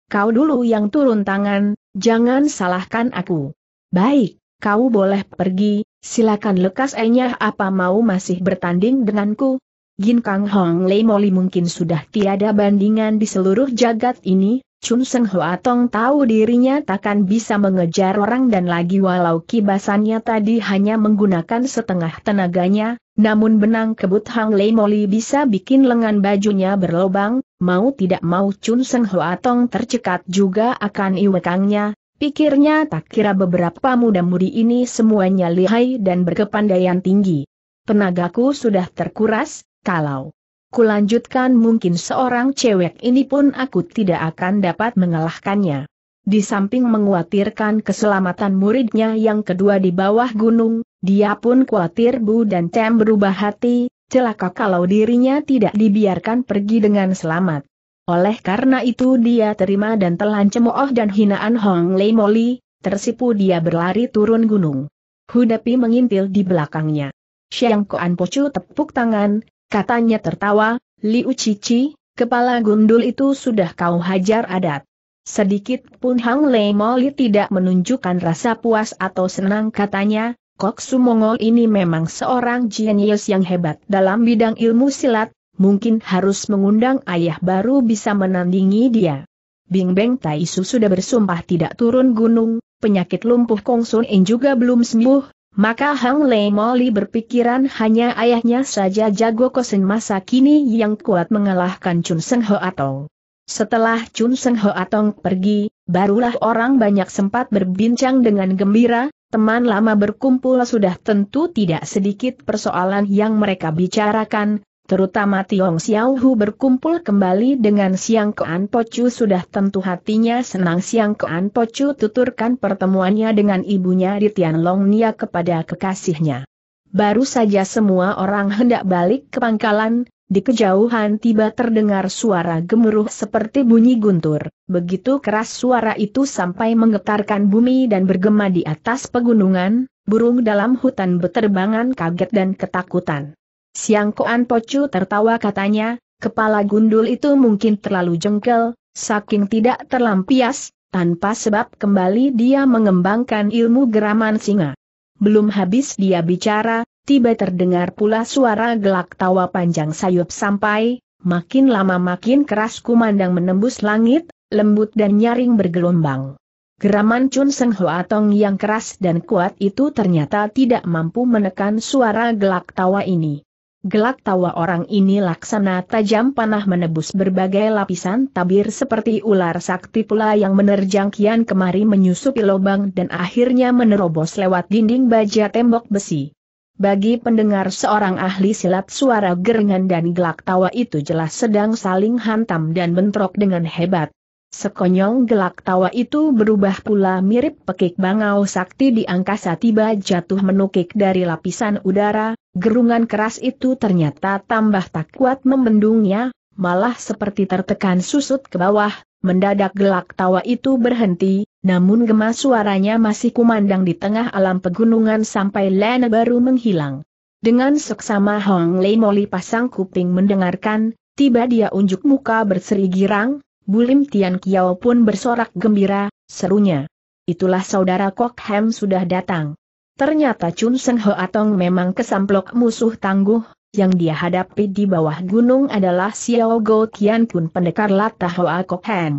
Kau dulu yang turun tangan, jangan salahkan aku. Baik, kau boleh pergi, silakan lekas enyah apa mau masih bertanding denganku, Gin Kang Hong Lei Moli mungkin sudah tiada bandingan di seluruh jagat ini, Chun Seng Hoa Tong tahu dirinya takkan bisa mengejar orang dan lagi walau kibasannya tadi hanya menggunakan setengah tenaganya, namun benang kebut Hang Lei Moli bisa bikin lengan bajunya berlobang, mau tidak mau Chun Seng Hoa Tong tercekat juga akan iwekangnya, Pikirnya tak kira beberapa muda-mudi ini semuanya lihai dan berkepandaian tinggi. Tenagaku sudah terkuras, kalau kulanjutkan mungkin seorang cewek ini pun aku tidak akan dapat mengalahkannya. Di samping menguatirkan keselamatan muridnya yang kedua di bawah gunung, dia pun khawatir Bu dan Cem berubah hati, celaka kalau dirinya tidak dibiarkan pergi dengan selamat. Oleh karena itu dia terima dan telan cemooh dan hinaan Hong Lei Moli, tersipu dia berlari turun gunung. Hudapi mengintil di belakangnya. Xiang Koan Pocu tepuk tangan, Katanya tertawa, Liu Cici, kepala gundul itu sudah kau hajar adat. Sedikit pun Hang Lei Moli tidak menunjukkan rasa puas atau senang katanya, Kok Sumongol ini memang seorang jenius yang hebat dalam bidang ilmu silat, mungkin harus mengundang ayah baru bisa menandingi dia. Bing Beng Taisu sudah bersumpah tidak turun gunung, penyakit lumpuh Kong Sun In juga belum sembuh, maka Hang Lei Moli berpikiran hanya ayahnya saja jago kosen masa kini yang kuat mengalahkan Chun Seng Ho Atong. Setelah Chun Seng Ho Atong pergi, barulah orang banyak sempat berbincang dengan gembira, teman lama berkumpul sudah tentu tidak sedikit persoalan yang mereka bicarakan, terutama Tiong Xiao berkumpul kembali dengan Siang Kean Pocu sudah tentu hatinya senang Siang Kean Pocu tuturkan pertemuannya dengan ibunya di Tianlong Nia kepada kekasihnya. Baru saja semua orang hendak balik ke pangkalan, di kejauhan tiba terdengar suara gemuruh seperti bunyi guntur. Begitu keras suara itu sampai menggetarkan bumi dan bergema di atas pegunungan, burung dalam hutan beterbangan kaget dan ketakutan. Siang Koan Pocu tertawa katanya, kepala gundul itu mungkin terlalu jengkel, saking tidak terlampias, tanpa sebab kembali dia mengembangkan ilmu geraman singa. Belum habis dia bicara, tiba terdengar pula suara gelak tawa panjang sayup sampai, makin lama makin keras kumandang menembus langit, lembut dan nyaring bergelombang. Geraman Chun Seng Hoa Tong yang keras dan kuat itu ternyata tidak mampu menekan suara gelak tawa ini. Gelak tawa orang ini laksana tajam panah menebus berbagai lapisan tabir seperti ular sakti pula yang menerjang kian kemari menyusupi lubang dan akhirnya menerobos lewat dinding baja tembok besi. Bagi pendengar seorang ahli silat suara gerengan dan gelak tawa itu jelas sedang saling hantam dan bentrok dengan hebat. Sekonyong gelak tawa itu berubah pula mirip pekik bangau sakti di angkasa tiba jatuh menukik dari lapisan udara, gerungan keras itu ternyata tambah tak kuat membendungnya, malah seperti tertekan susut ke bawah, mendadak gelak tawa itu berhenti, namun gemas suaranya masih kumandang di tengah alam pegunungan sampai Lena baru menghilang. Dengan seksama Hong Lei Moli pasang kuping mendengarkan, tiba dia unjuk muka berseri girang, Bulim Tian Kiao pun bersorak gembira, serunya. Itulah saudara Kok Hem sudah datang. Ternyata Chun Seng Ho Atong memang kesamplok musuh tangguh, yang dia hadapi di bawah gunung adalah Xiao Go Tian Kun pendekar Lata Hoa Kok Hem.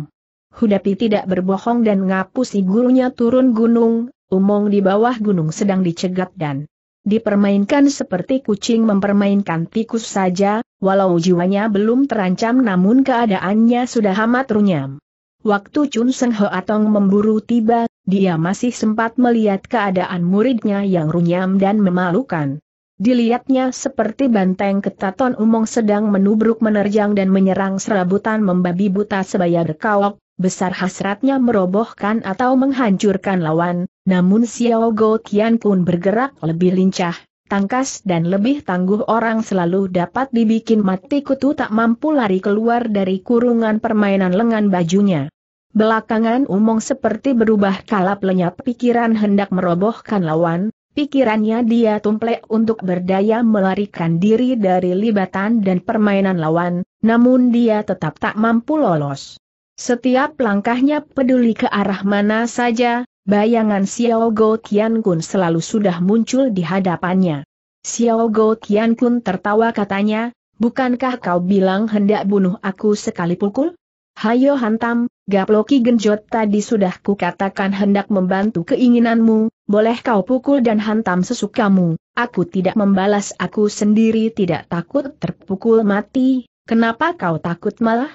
Hudapi tidak berbohong dan ngapusi gurunya turun gunung, umong di bawah gunung sedang dicegat dan dipermainkan seperti kucing mempermainkan tikus saja, Walau jiwanya belum terancam namun keadaannya sudah amat runyam. Waktu Chun Seng Ho Atong memburu tiba, dia masih sempat melihat keadaan muridnya yang runyam dan memalukan. Dilihatnya seperti banteng ketaton umong sedang menubruk menerjang dan menyerang serabutan membabi buta sebaya berkaok, besar hasratnya merobohkan atau menghancurkan lawan, namun Xiao Go Tian pun bergerak lebih lincah, tangkas dan lebih tangguh orang selalu dapat dibikin mati kutu tak mampu lari keluar dari kurungan permainan lengan bajunya. Belakangan umong seperti berubah kalap lenyap pikiran hendak merobohkan lawan, pikirannya dia tumplek untuk berdaya melarikan diri dari libatan dan permainan lawan, namun dia tetap tak mampu lolos. Setiap langkahnya peduli ke arah mana saja, Bayangan Xiao Go Tian Kun selalu sudah muncul di hadapannya. Xiao Go Tian Kun tertawa katanya, bukankah kau bilang hendak bunuh aku sekali pukul? Hayo hantam, gaploki genjot tadi sudah kukatakan hendak membantu keinginanmu, boleh kau pukul dan hantam sesukamu, aku tidak membalas aku sendiri tidak takut terpukul mati, kenapa kau takut malah?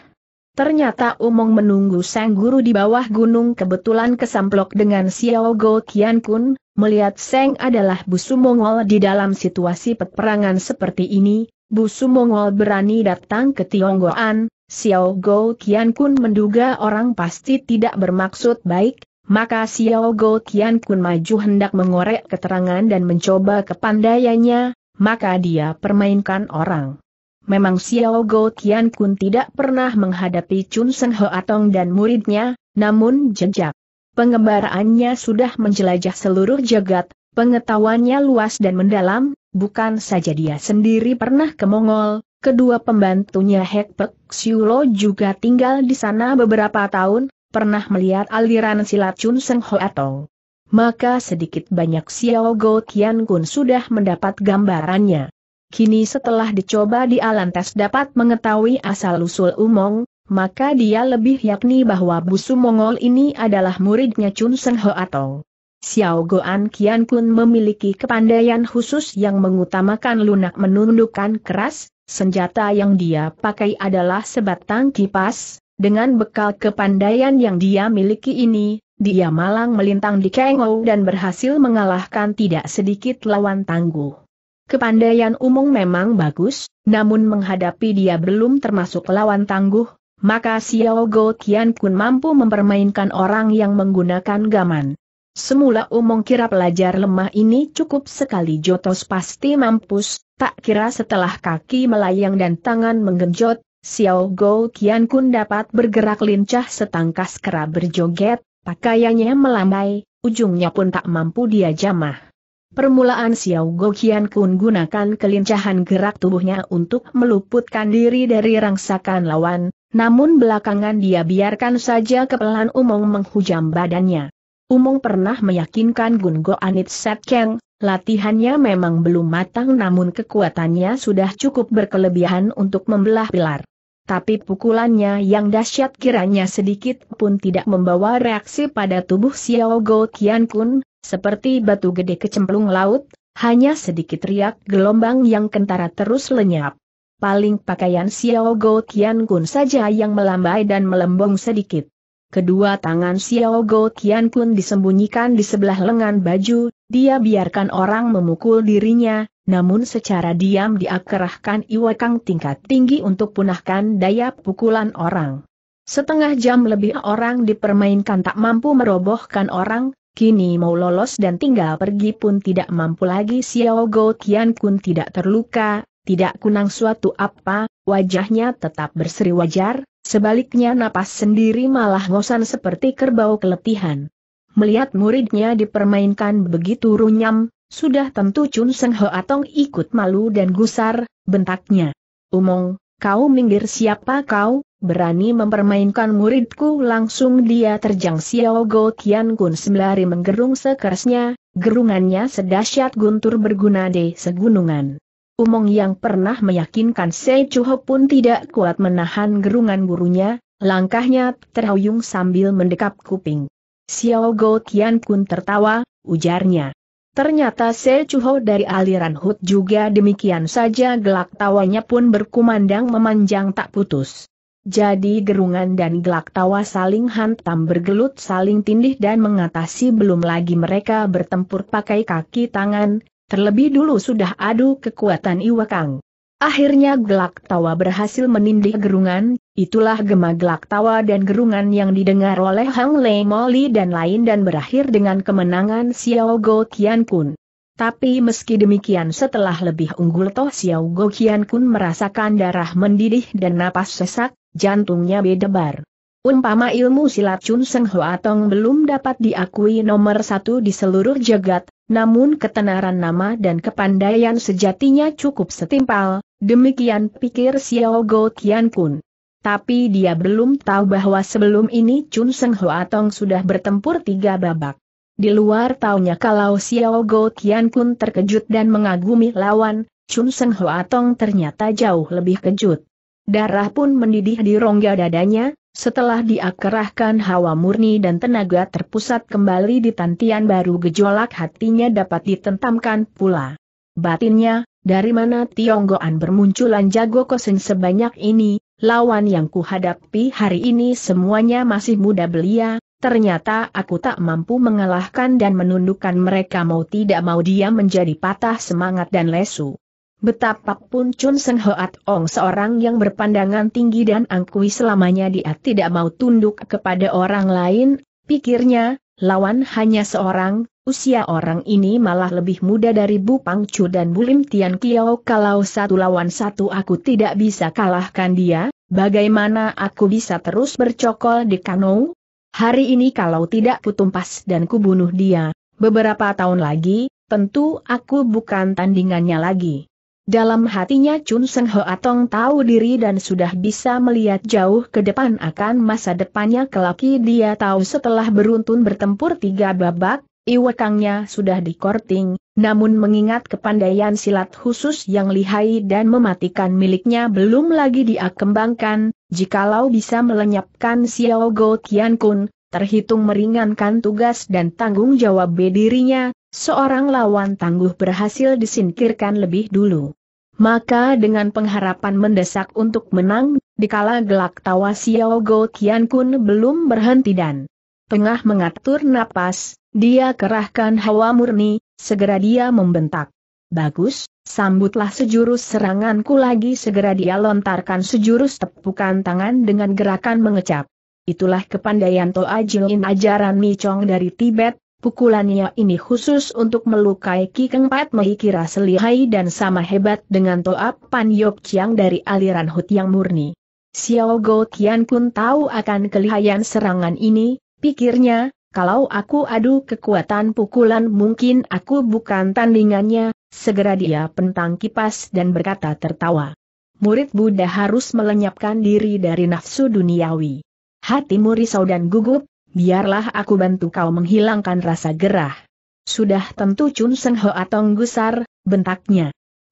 Ternyata Umong menunggu sang guru di bawah gunung kebetulan kesamplok dengan Xiao Go Kian Kun, melihat Seng adalah busu Mongol di dalam situasi peperangan seperti ini, busu Mongol berani datang ke Tionggoan, Xiao Go Qian Kun menduga orang pasti tidak bermaksud baik, maka Xiao Go Kian Kun maju hendak mengorek keterangan dan mencoba kepandaiannya, maka dia permainkan orang. Memang Xiao Go Tian Kun tidak pernah menghadapi Chun Seng Atong dan muridnya, namun jejak pengembaraannya sudah menjelajah seluruh jagat, pengetahuannya luas dan mendalam, bukan saja dia sendiri pernah ke Mongol, kedua pembantunya Hek Pek Xiulo juga tinggal di sana beberapa tahun, pernah melihat aliran silat Chun Seng Atong. Maka sedikit banyak Xiao Go Tian Kun sudah mendapat gambarannya. Kini setelah dicoba di alam tes dapat mengetahui asal-usul Umong, maka dia lebih yakni bahwa busu Mongol ini adalah muridnya Chun Seng Ho Atong. Xiao Goan Kian Kun memiliki kepandaian khusus yang mengutamakan lunak menundukkan keras, senjata yang dia pakai adalah sebatang kipas, dengan bekal kepandaian yang dia miliki ini, dia malang melintang di Kengou dan berhasil mengalahkan tidak sedikit lawan tangguh. Kepandaian umum memang bagus, namun menghadapi dia belum termasuk lawan tangguh, maka Xiao Go Tian Kun mampu mempermainkan orang yang menggunakan gaman. Semula umum kira pelajar lemah ini cukup sekali jotos pasti mampus, tak kira setelah kaki melayang dan tangan menggenjot, Xiao Go Tian Kun dapat bergerak lincah setangkas kera berjoget, pakaiannya melambai, ujungnya pun tak mampu dia jamah. Permulaan Xiao Gokian Kun gunakan kelincahan gerak tubuhnya untuk meluputkan diri dari rangsakan lawan, namun belakangan dia biarkan saja kepelan Umong menghujam badannya. Umong pernah meyakinkan Gun Go Anit Set Keng, latihannya memang belum matang namun kekuatannya sudah cukup berkelebihan untuk membelah pilar. Tapi pukulannya yang dahsyat kiranya sedikit pun tidak membawa reaksi pada tubuh Xiao Go Kun, seperti batu gede kecemplung laut, hanya sedikit riak gelombang yang kentara terus lenyap. Paling pakaian Xiao Go Tian Kun saja yang melambai dan melembung sedikit. Kedua tangan Xiao Go Tian Kun disembunyikan di sebelah lengan baju, dia biarkan orang memukul dirinya, namun secara diam diakerahkan Iwakang tingkat tinggi untuk punahkan daya pukulan orang. Setengah jam lebih orang dipermainkan tak mampu merobohkan orang, Kini mau lolos dan tinggal pergi pun tidak mampu lagi Xiao Go Tian Kun tidak terluka, tidak kunang suatu apa, wajahnya tetap berseri wajar, sebaliknya napas sendiri malah ngosan seperti kerbau keletihan. Melihat muridnya dipermainkan begitu runyam, sudah tentu Chun Seng Ho Atong ikut malu dan gusar, bentaknya. Umong, kau minggir siapa kau, berani mempermainkan muridku langsung dia terjang Xiao Go Tian Kun sembari menggerung sekerasnya, gerungannya sedahsyat guntur berguna di segunungan. Umong yang pernah meyakinkan Sei Chuho pun tidak kuat menahan gerungan gurunya, langkahnya terhuyung sambil mendekap kuping. Xiao Go Tian Kun tertawa, ujarnya. Ternyata Se Chuho dari aliran Hut juga demikian saja gelak tawanya pun berkumandang memanjang tak putus. Jadi gerungan dan gelak tawa saling hantam bergelut saling tindih dan mengatasi belum lagi mereka bertempur pakai kaki tangan, terlebih dulu sudah adu kekuatan Iwakang. Akhirnya gelak tawa berhasil menindih gerungan, Itulah gemaglak tawa dan gerungan yang didengar oleh Hang Lei Moli dan lain dan berakhir dengan kemenangan Xiao Go Qian Kun. Tapi meski demikian setelah lebih unggul Toh Xiao Go Qian Kun merasakan darah mendidih dan napas sesak, jantungnya berdebar. Umpama ilmu silat Chun Seng Tong belum dapat diakui nomor satu di seluruh jagat, namun ketenaran nama dan kepandaian sejatinya cukup setimpal, demikian pikir Xiao Go Qian Kun. Tapi dia belum tahu bahwa sebelum ini Chun Seng Hoa Tong sudah bertempur tiga babak. Di luar taunya kalau Xiao Go Tian Kun terkejut dan mengagumi lawan, Chun Seng Hoa Tong ternyata jauh lebih kejut. Darah pun mendidih di rongga dadanya, setelah dia hawa murni dan tenaga terpusat kembali di tantian baru gejolak hatinya dapat ditentamkan pula. Batinnya, dari mana Tionggoan bermunculan jago kosen sebanyak ini, lawan yang kuhadapi hari ini semuanya masih muda belia, ternyata aku tak mampu mengalahkan dan menundukkan mereka mau tidak mau dia menjadi patah semangat dan lesu. Betapapun Chun Seng Hoat Ong seorang yang berpandangan tinggi dan angkuhi selamanya dia tidak mau tunduk kepada orang lain, pikirnya, lawan hanya seorang, usia orang ini malah lebih muda dari Bu Pangcu dan Bulim Tian Kiao kalau satu lawan satu aku tidak bisa kalahkan dia, bagaimana aku bisa terus bercokol di Kanou? Hari ini kalau tidak kutumpas dan kubunuh dia, beberapa tahun lagi, tentu aku bukan tandingannya lagi. Dalam hatinya Chun Seng Ho Atong tahu diri dan sudah bisa melihat jauh ke depan akan masa depannya kelaki dia tahu setelah beruntun bertempur tiga babak, iwekangnya sudah dikorting, namun mengingat kepandaian silat khusus yang lihai dan mematikan miliknya belum lagi dia kembangkan, jikalau bisa melenyapkan Xiao Go Tian Kun, terhitung meringankan tugas dan tanggung jawab dirinya, seorang lawan tangguh berhasil disingkirkan lebih dulu. Maka dengan pengharapan mendesak untuk menang, dikala gelak tawa Xiao Go Tian Kun belum berhenti dan tengah mengatur napas, dia kerahkan hawa murni, segera dia membentak. Bagus, sambutlah sejurus seranganku lagi segera dia lontarkan sejurus tepukan tangan dengan gerakan mengecap. Itulah kepandaian Toa Jilin ajaran Chong dari Tibet, Pukulannya ini khusus untuk melukai Ki Keng Pat Mei kira selihai dan sama hebat dengan Toap Pan Yok Chiang dari aliran Hut yang murni. Xiao Go pun tahu akan kelihayan serangan ini, pikirnya, kalau aku adu kekuatan pukulan mungkin aku bukan tandingannya, segera dia pentang kipas dan berkata tertawa. Murid Buddha harus melenyapkan diri dari nafsu duniawi. Hatimu risau dan gugup, biarlah aku bantu kau menghilangkan rasa gerah. Sudah tentu Chun Seng Ho atau gusar, bentaknya.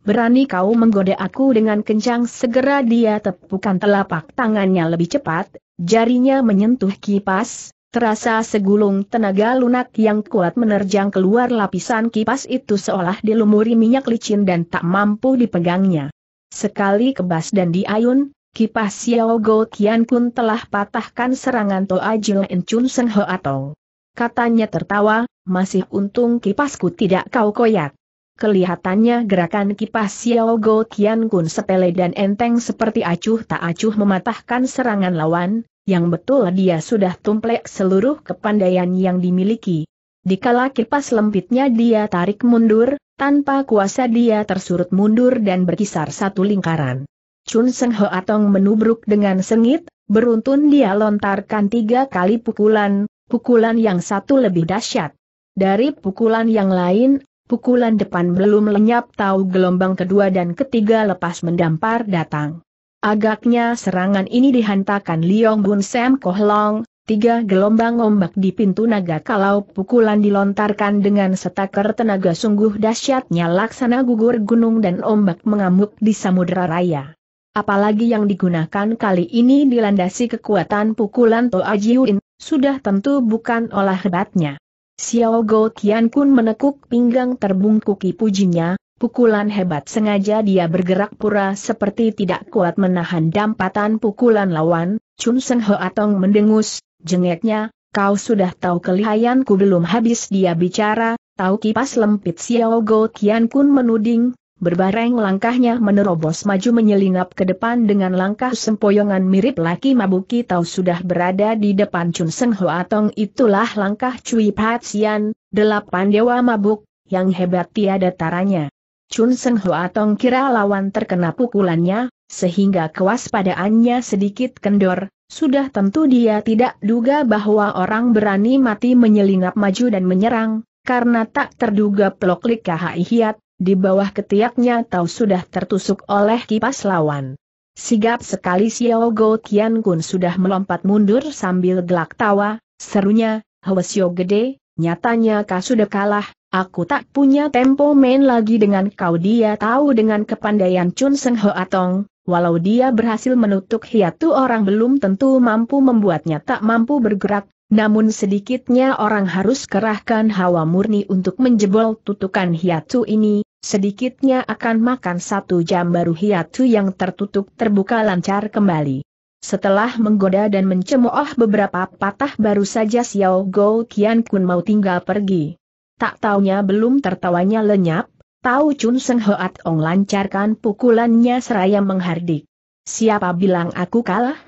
Berani kau menggoda aku dengan kencang segera dia tepukan telapak tangannya lebih cepat, jarinya menyentuh kipas, terasa segulung tenaga lunak yang kuat menerjang keluar lapisan kipas itu seolah dilumuri minyak licin dan tak mampu dipegangnya. Sekali kebas dan diayun, kipas Xiao Go Tian Kun telah patahkan serangan Toa Jil Chun Seng Ho Atong. Katanya tertawa, masih untung kipasku tidak kau koyak. Kelihatannya gerakan kipas Xiao Go Tian Kun sepele dan enteng seperti acuh tak acuh mematahkan serangan lawan, yang betul dia sudah tumplek seluruh kepandaian yang dimiliki. Dikala kipas lempitnya dia tarik mundur, tanpa kuasa dia tersurut mundur dan berkisar satu lingkaran. Chun Seng atong menubruk dengan sengit, beruntun dia lontarkan tiga kali pukulan, pukulan yang satu lebih dahsyat. Dari pukulan yang lain, pukulan depan belum lenyap tahu gelombang kedua dan ketiga lepas mendampar datang. Agaknya serangan ini dihantarkan Liong Bun Sam Koh Long. tiga gelombang ombak di pintu naga kalau pukulan dilontarkan dengan setaker tenaga sungguh dahsyatnya laksana gugur gunung dan ombak mengamuk di samudera raya apalagi yang digunakan kali ini dilandasi kekuatan pukulan Toa Jiuin, sudah tentu bukan olah hebatnya. Xiao Go Tian Kun menekuk pinggang terbungkuki pujinya, pukulan hebat sengaja dia bergerak pura seperti tidak kuat menahan dampatan pukulan lawan, Chun Seng Ho Atong mendengus, jengeknya, kau sudah tahu kelihayanku belum habis dia bicara, tahu kipas lempit Xiao Go Tian Kun menuding, Berbareng langkahnya menerobos maju menyelinap ke depan dengan langkah sempoyongan mirip laki mabuki tahu sudah berada di depan Chun Seng Hoa Tong itulah langkah Cui Patsian, delapan dewa mabuk, yang hebat tiada taranya. Chun Seng Hoa Tong kira lawan terkena pukulannya, sehingga kewaspadaannya sedikit kendor, sudah tentu dia tidak duga bahwa orang berani mati menyelinap maju dan menyerang, karena tak terduga plok lika Hiat, di bawah ketiaknya tahu sudah tertusuk oleh kipas lawan. Sigap sekali Xiao Go Tian Kun sudah melompat mundur sambil gelak tawa, serunya, Sio gede, nyatanya kau sudah kalah, aku tak punya tempo main lagi dengan kau dia tahu dengan kepandaian Chun Seng Ho Atong, walau dia berhasil menutup hiatu orang belum tentu mampu membuatnya tak mampu bergerak, namun sedikitnya orang harus kerahkan hawa murni untuk menjebol tutukan hiatu ini, Sedikitnya akan makan satu jam baru hiatu yang tertutup terbuka lancar kembali. Setelah menggoda dan mencemooh beberapa patah baru saja Xiao Go Qian Kun mau tinggal pergi. Tak taunya belum tertawanya lenyap, tahu Chun Seng Hoat Ong lancarkan pukulannya seraya menghardik. Siapa bilang aku kalah?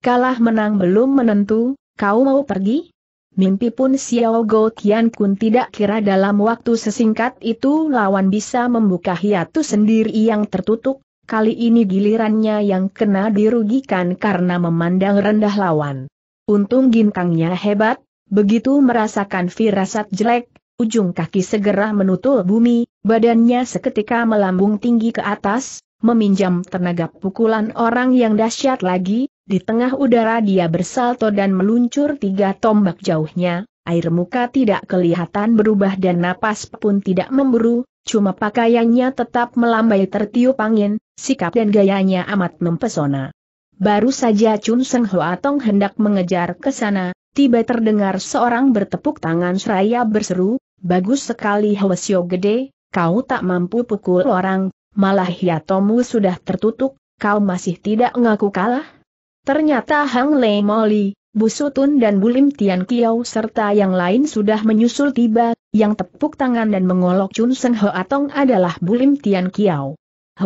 Kalah menang belum menentu, kau mau pergi? Mimpi pun Xiao Go Tian Kun tidak kira dalam waktu sesingkat itu lawan bisa membuka hiatus sendiri yang tertutup, kali ini gilirannya yang kena dirugikan karena memandang rendah lawan. Untung ginkangnya hebat, begitu merasakan firasat jelek, ujung kaki segera menutup bumi, badannya seketika melambung tinggi ke atas, meminjam tenaga pukulan orang yang dahsyat lagi, di tengah udara dia bersalto dan meluncur tiga tombak jauhnya, air muka tidak kelihatan berubah dan napas pun tidak memburu, cuma pakaiannya tetap melambai tertiup angin, sikap dan gayanya amat mempesona. Baru saja Chun Seng Hoa Tong hendak mengejar ke sana, tiba terdengar seorang bertepuk tangan seraya berseru, Bagus sekali Hwasyo gede, kau tak mampu pukul orang, malah hiatomu ya sudah tertutup, kau masih tidak ngaku kalah? Ternyata Hang Lei Moli, Busutun dan Bulim Tian Kiau serta yang lain sudah menyusul tiba, yang tepuk tangan dan mengolok Chun Ho Atong adalah Bulim Tian Kiau.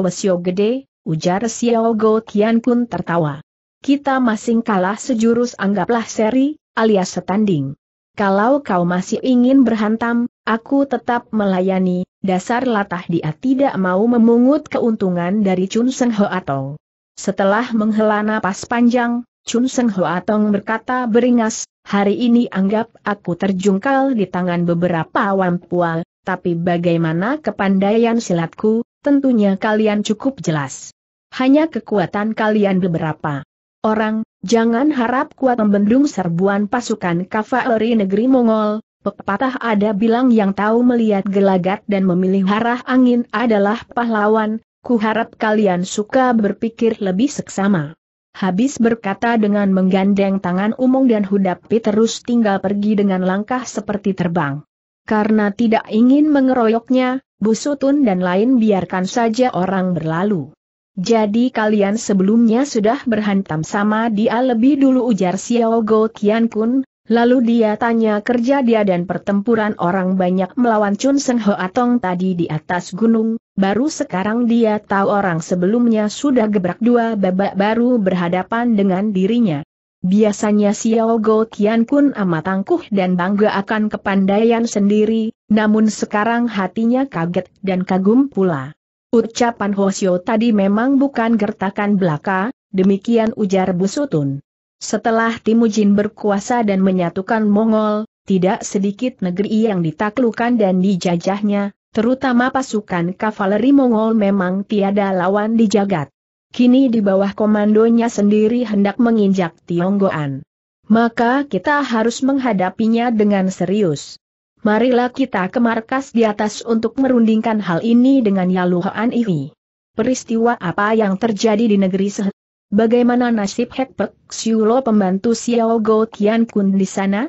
Sio gede, ujar Xiao Go Tian Kun tertawa. Kita masing kalah sejurus anggaplah seri, alias setanding. Kalau kau masih ingin berhantam, aku tetap melayani, dasar latah dia tidak mau memungut keuntungan dari Chun Seng Atong. Setelah menghela napas panjang, Chun Seng Tong berkata beringas, hari ini anggap aku terjungkal di tangan beberapa wampual, tapi bagaimana kepandaian silatku, tentunya kalian cukup jelas. Hanya kekuatan kalian beberapa orang, jangan harap kuat membendung serbuan pasukan kavaleri negeri Mongol, Pepatah ada bilang yang tahu melihat gelagat dan memilih arah angin adalah pahlawan, kuharap kalian suka berpikir lebih seksama. Habis berkata dengan menggandeng tangan umum dan Hudapi terus tinggal pergi dengan langkah seperti terbang. Karena tidak ingin mengeroyoknya, Busutun dan lain biarkan saja orang berlalu. Jadi kalian sebelumnya sudah berhantam sama dia lebih dulu ujar Xiao Go Tian Kun, lalu dia tanya kerja dia dan pertempuran orang banyak melawan Chun Seng Ho Atong tadi di atas gunung, Baru sekarang dia tahu orang sebelumnya sudah gebrak dua babak baru berhadapan dengan dirinya. Biasanya Xiao Go Tian Kun amat tangguh dan bangga akan kepandaian sendiri, namun sekarang hatinya kaget dan kagum pula. Ucapan Hoshio tadi memang bukan gertakan belaka, demikian ujar Busutun. Setelah Timujin berkuasa dan menyatukan Mongol, tidak sedikit negeri yang ditaklukan dan dijajahnya, terutama pasukan kavaleri Mongol memang tiada lawan di jagat. Kini di bawah komandonya sendiri hendak menginjak Tionggoan. Maka kita harus menghadapinya dengan serius. Marilah kita ke markas di atas untuk merundingkan hal ini dengan Yaluhoan ini. Peristiwa apa yang terjadi di negeri Sehe? Bagaimana nasib Hekpek Siulo pembantu Xiao Go Tian Kun di sana?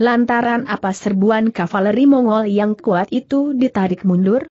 Lantaran apa serbuan kavaleri Mongol yang kuat itu ditarik mundur,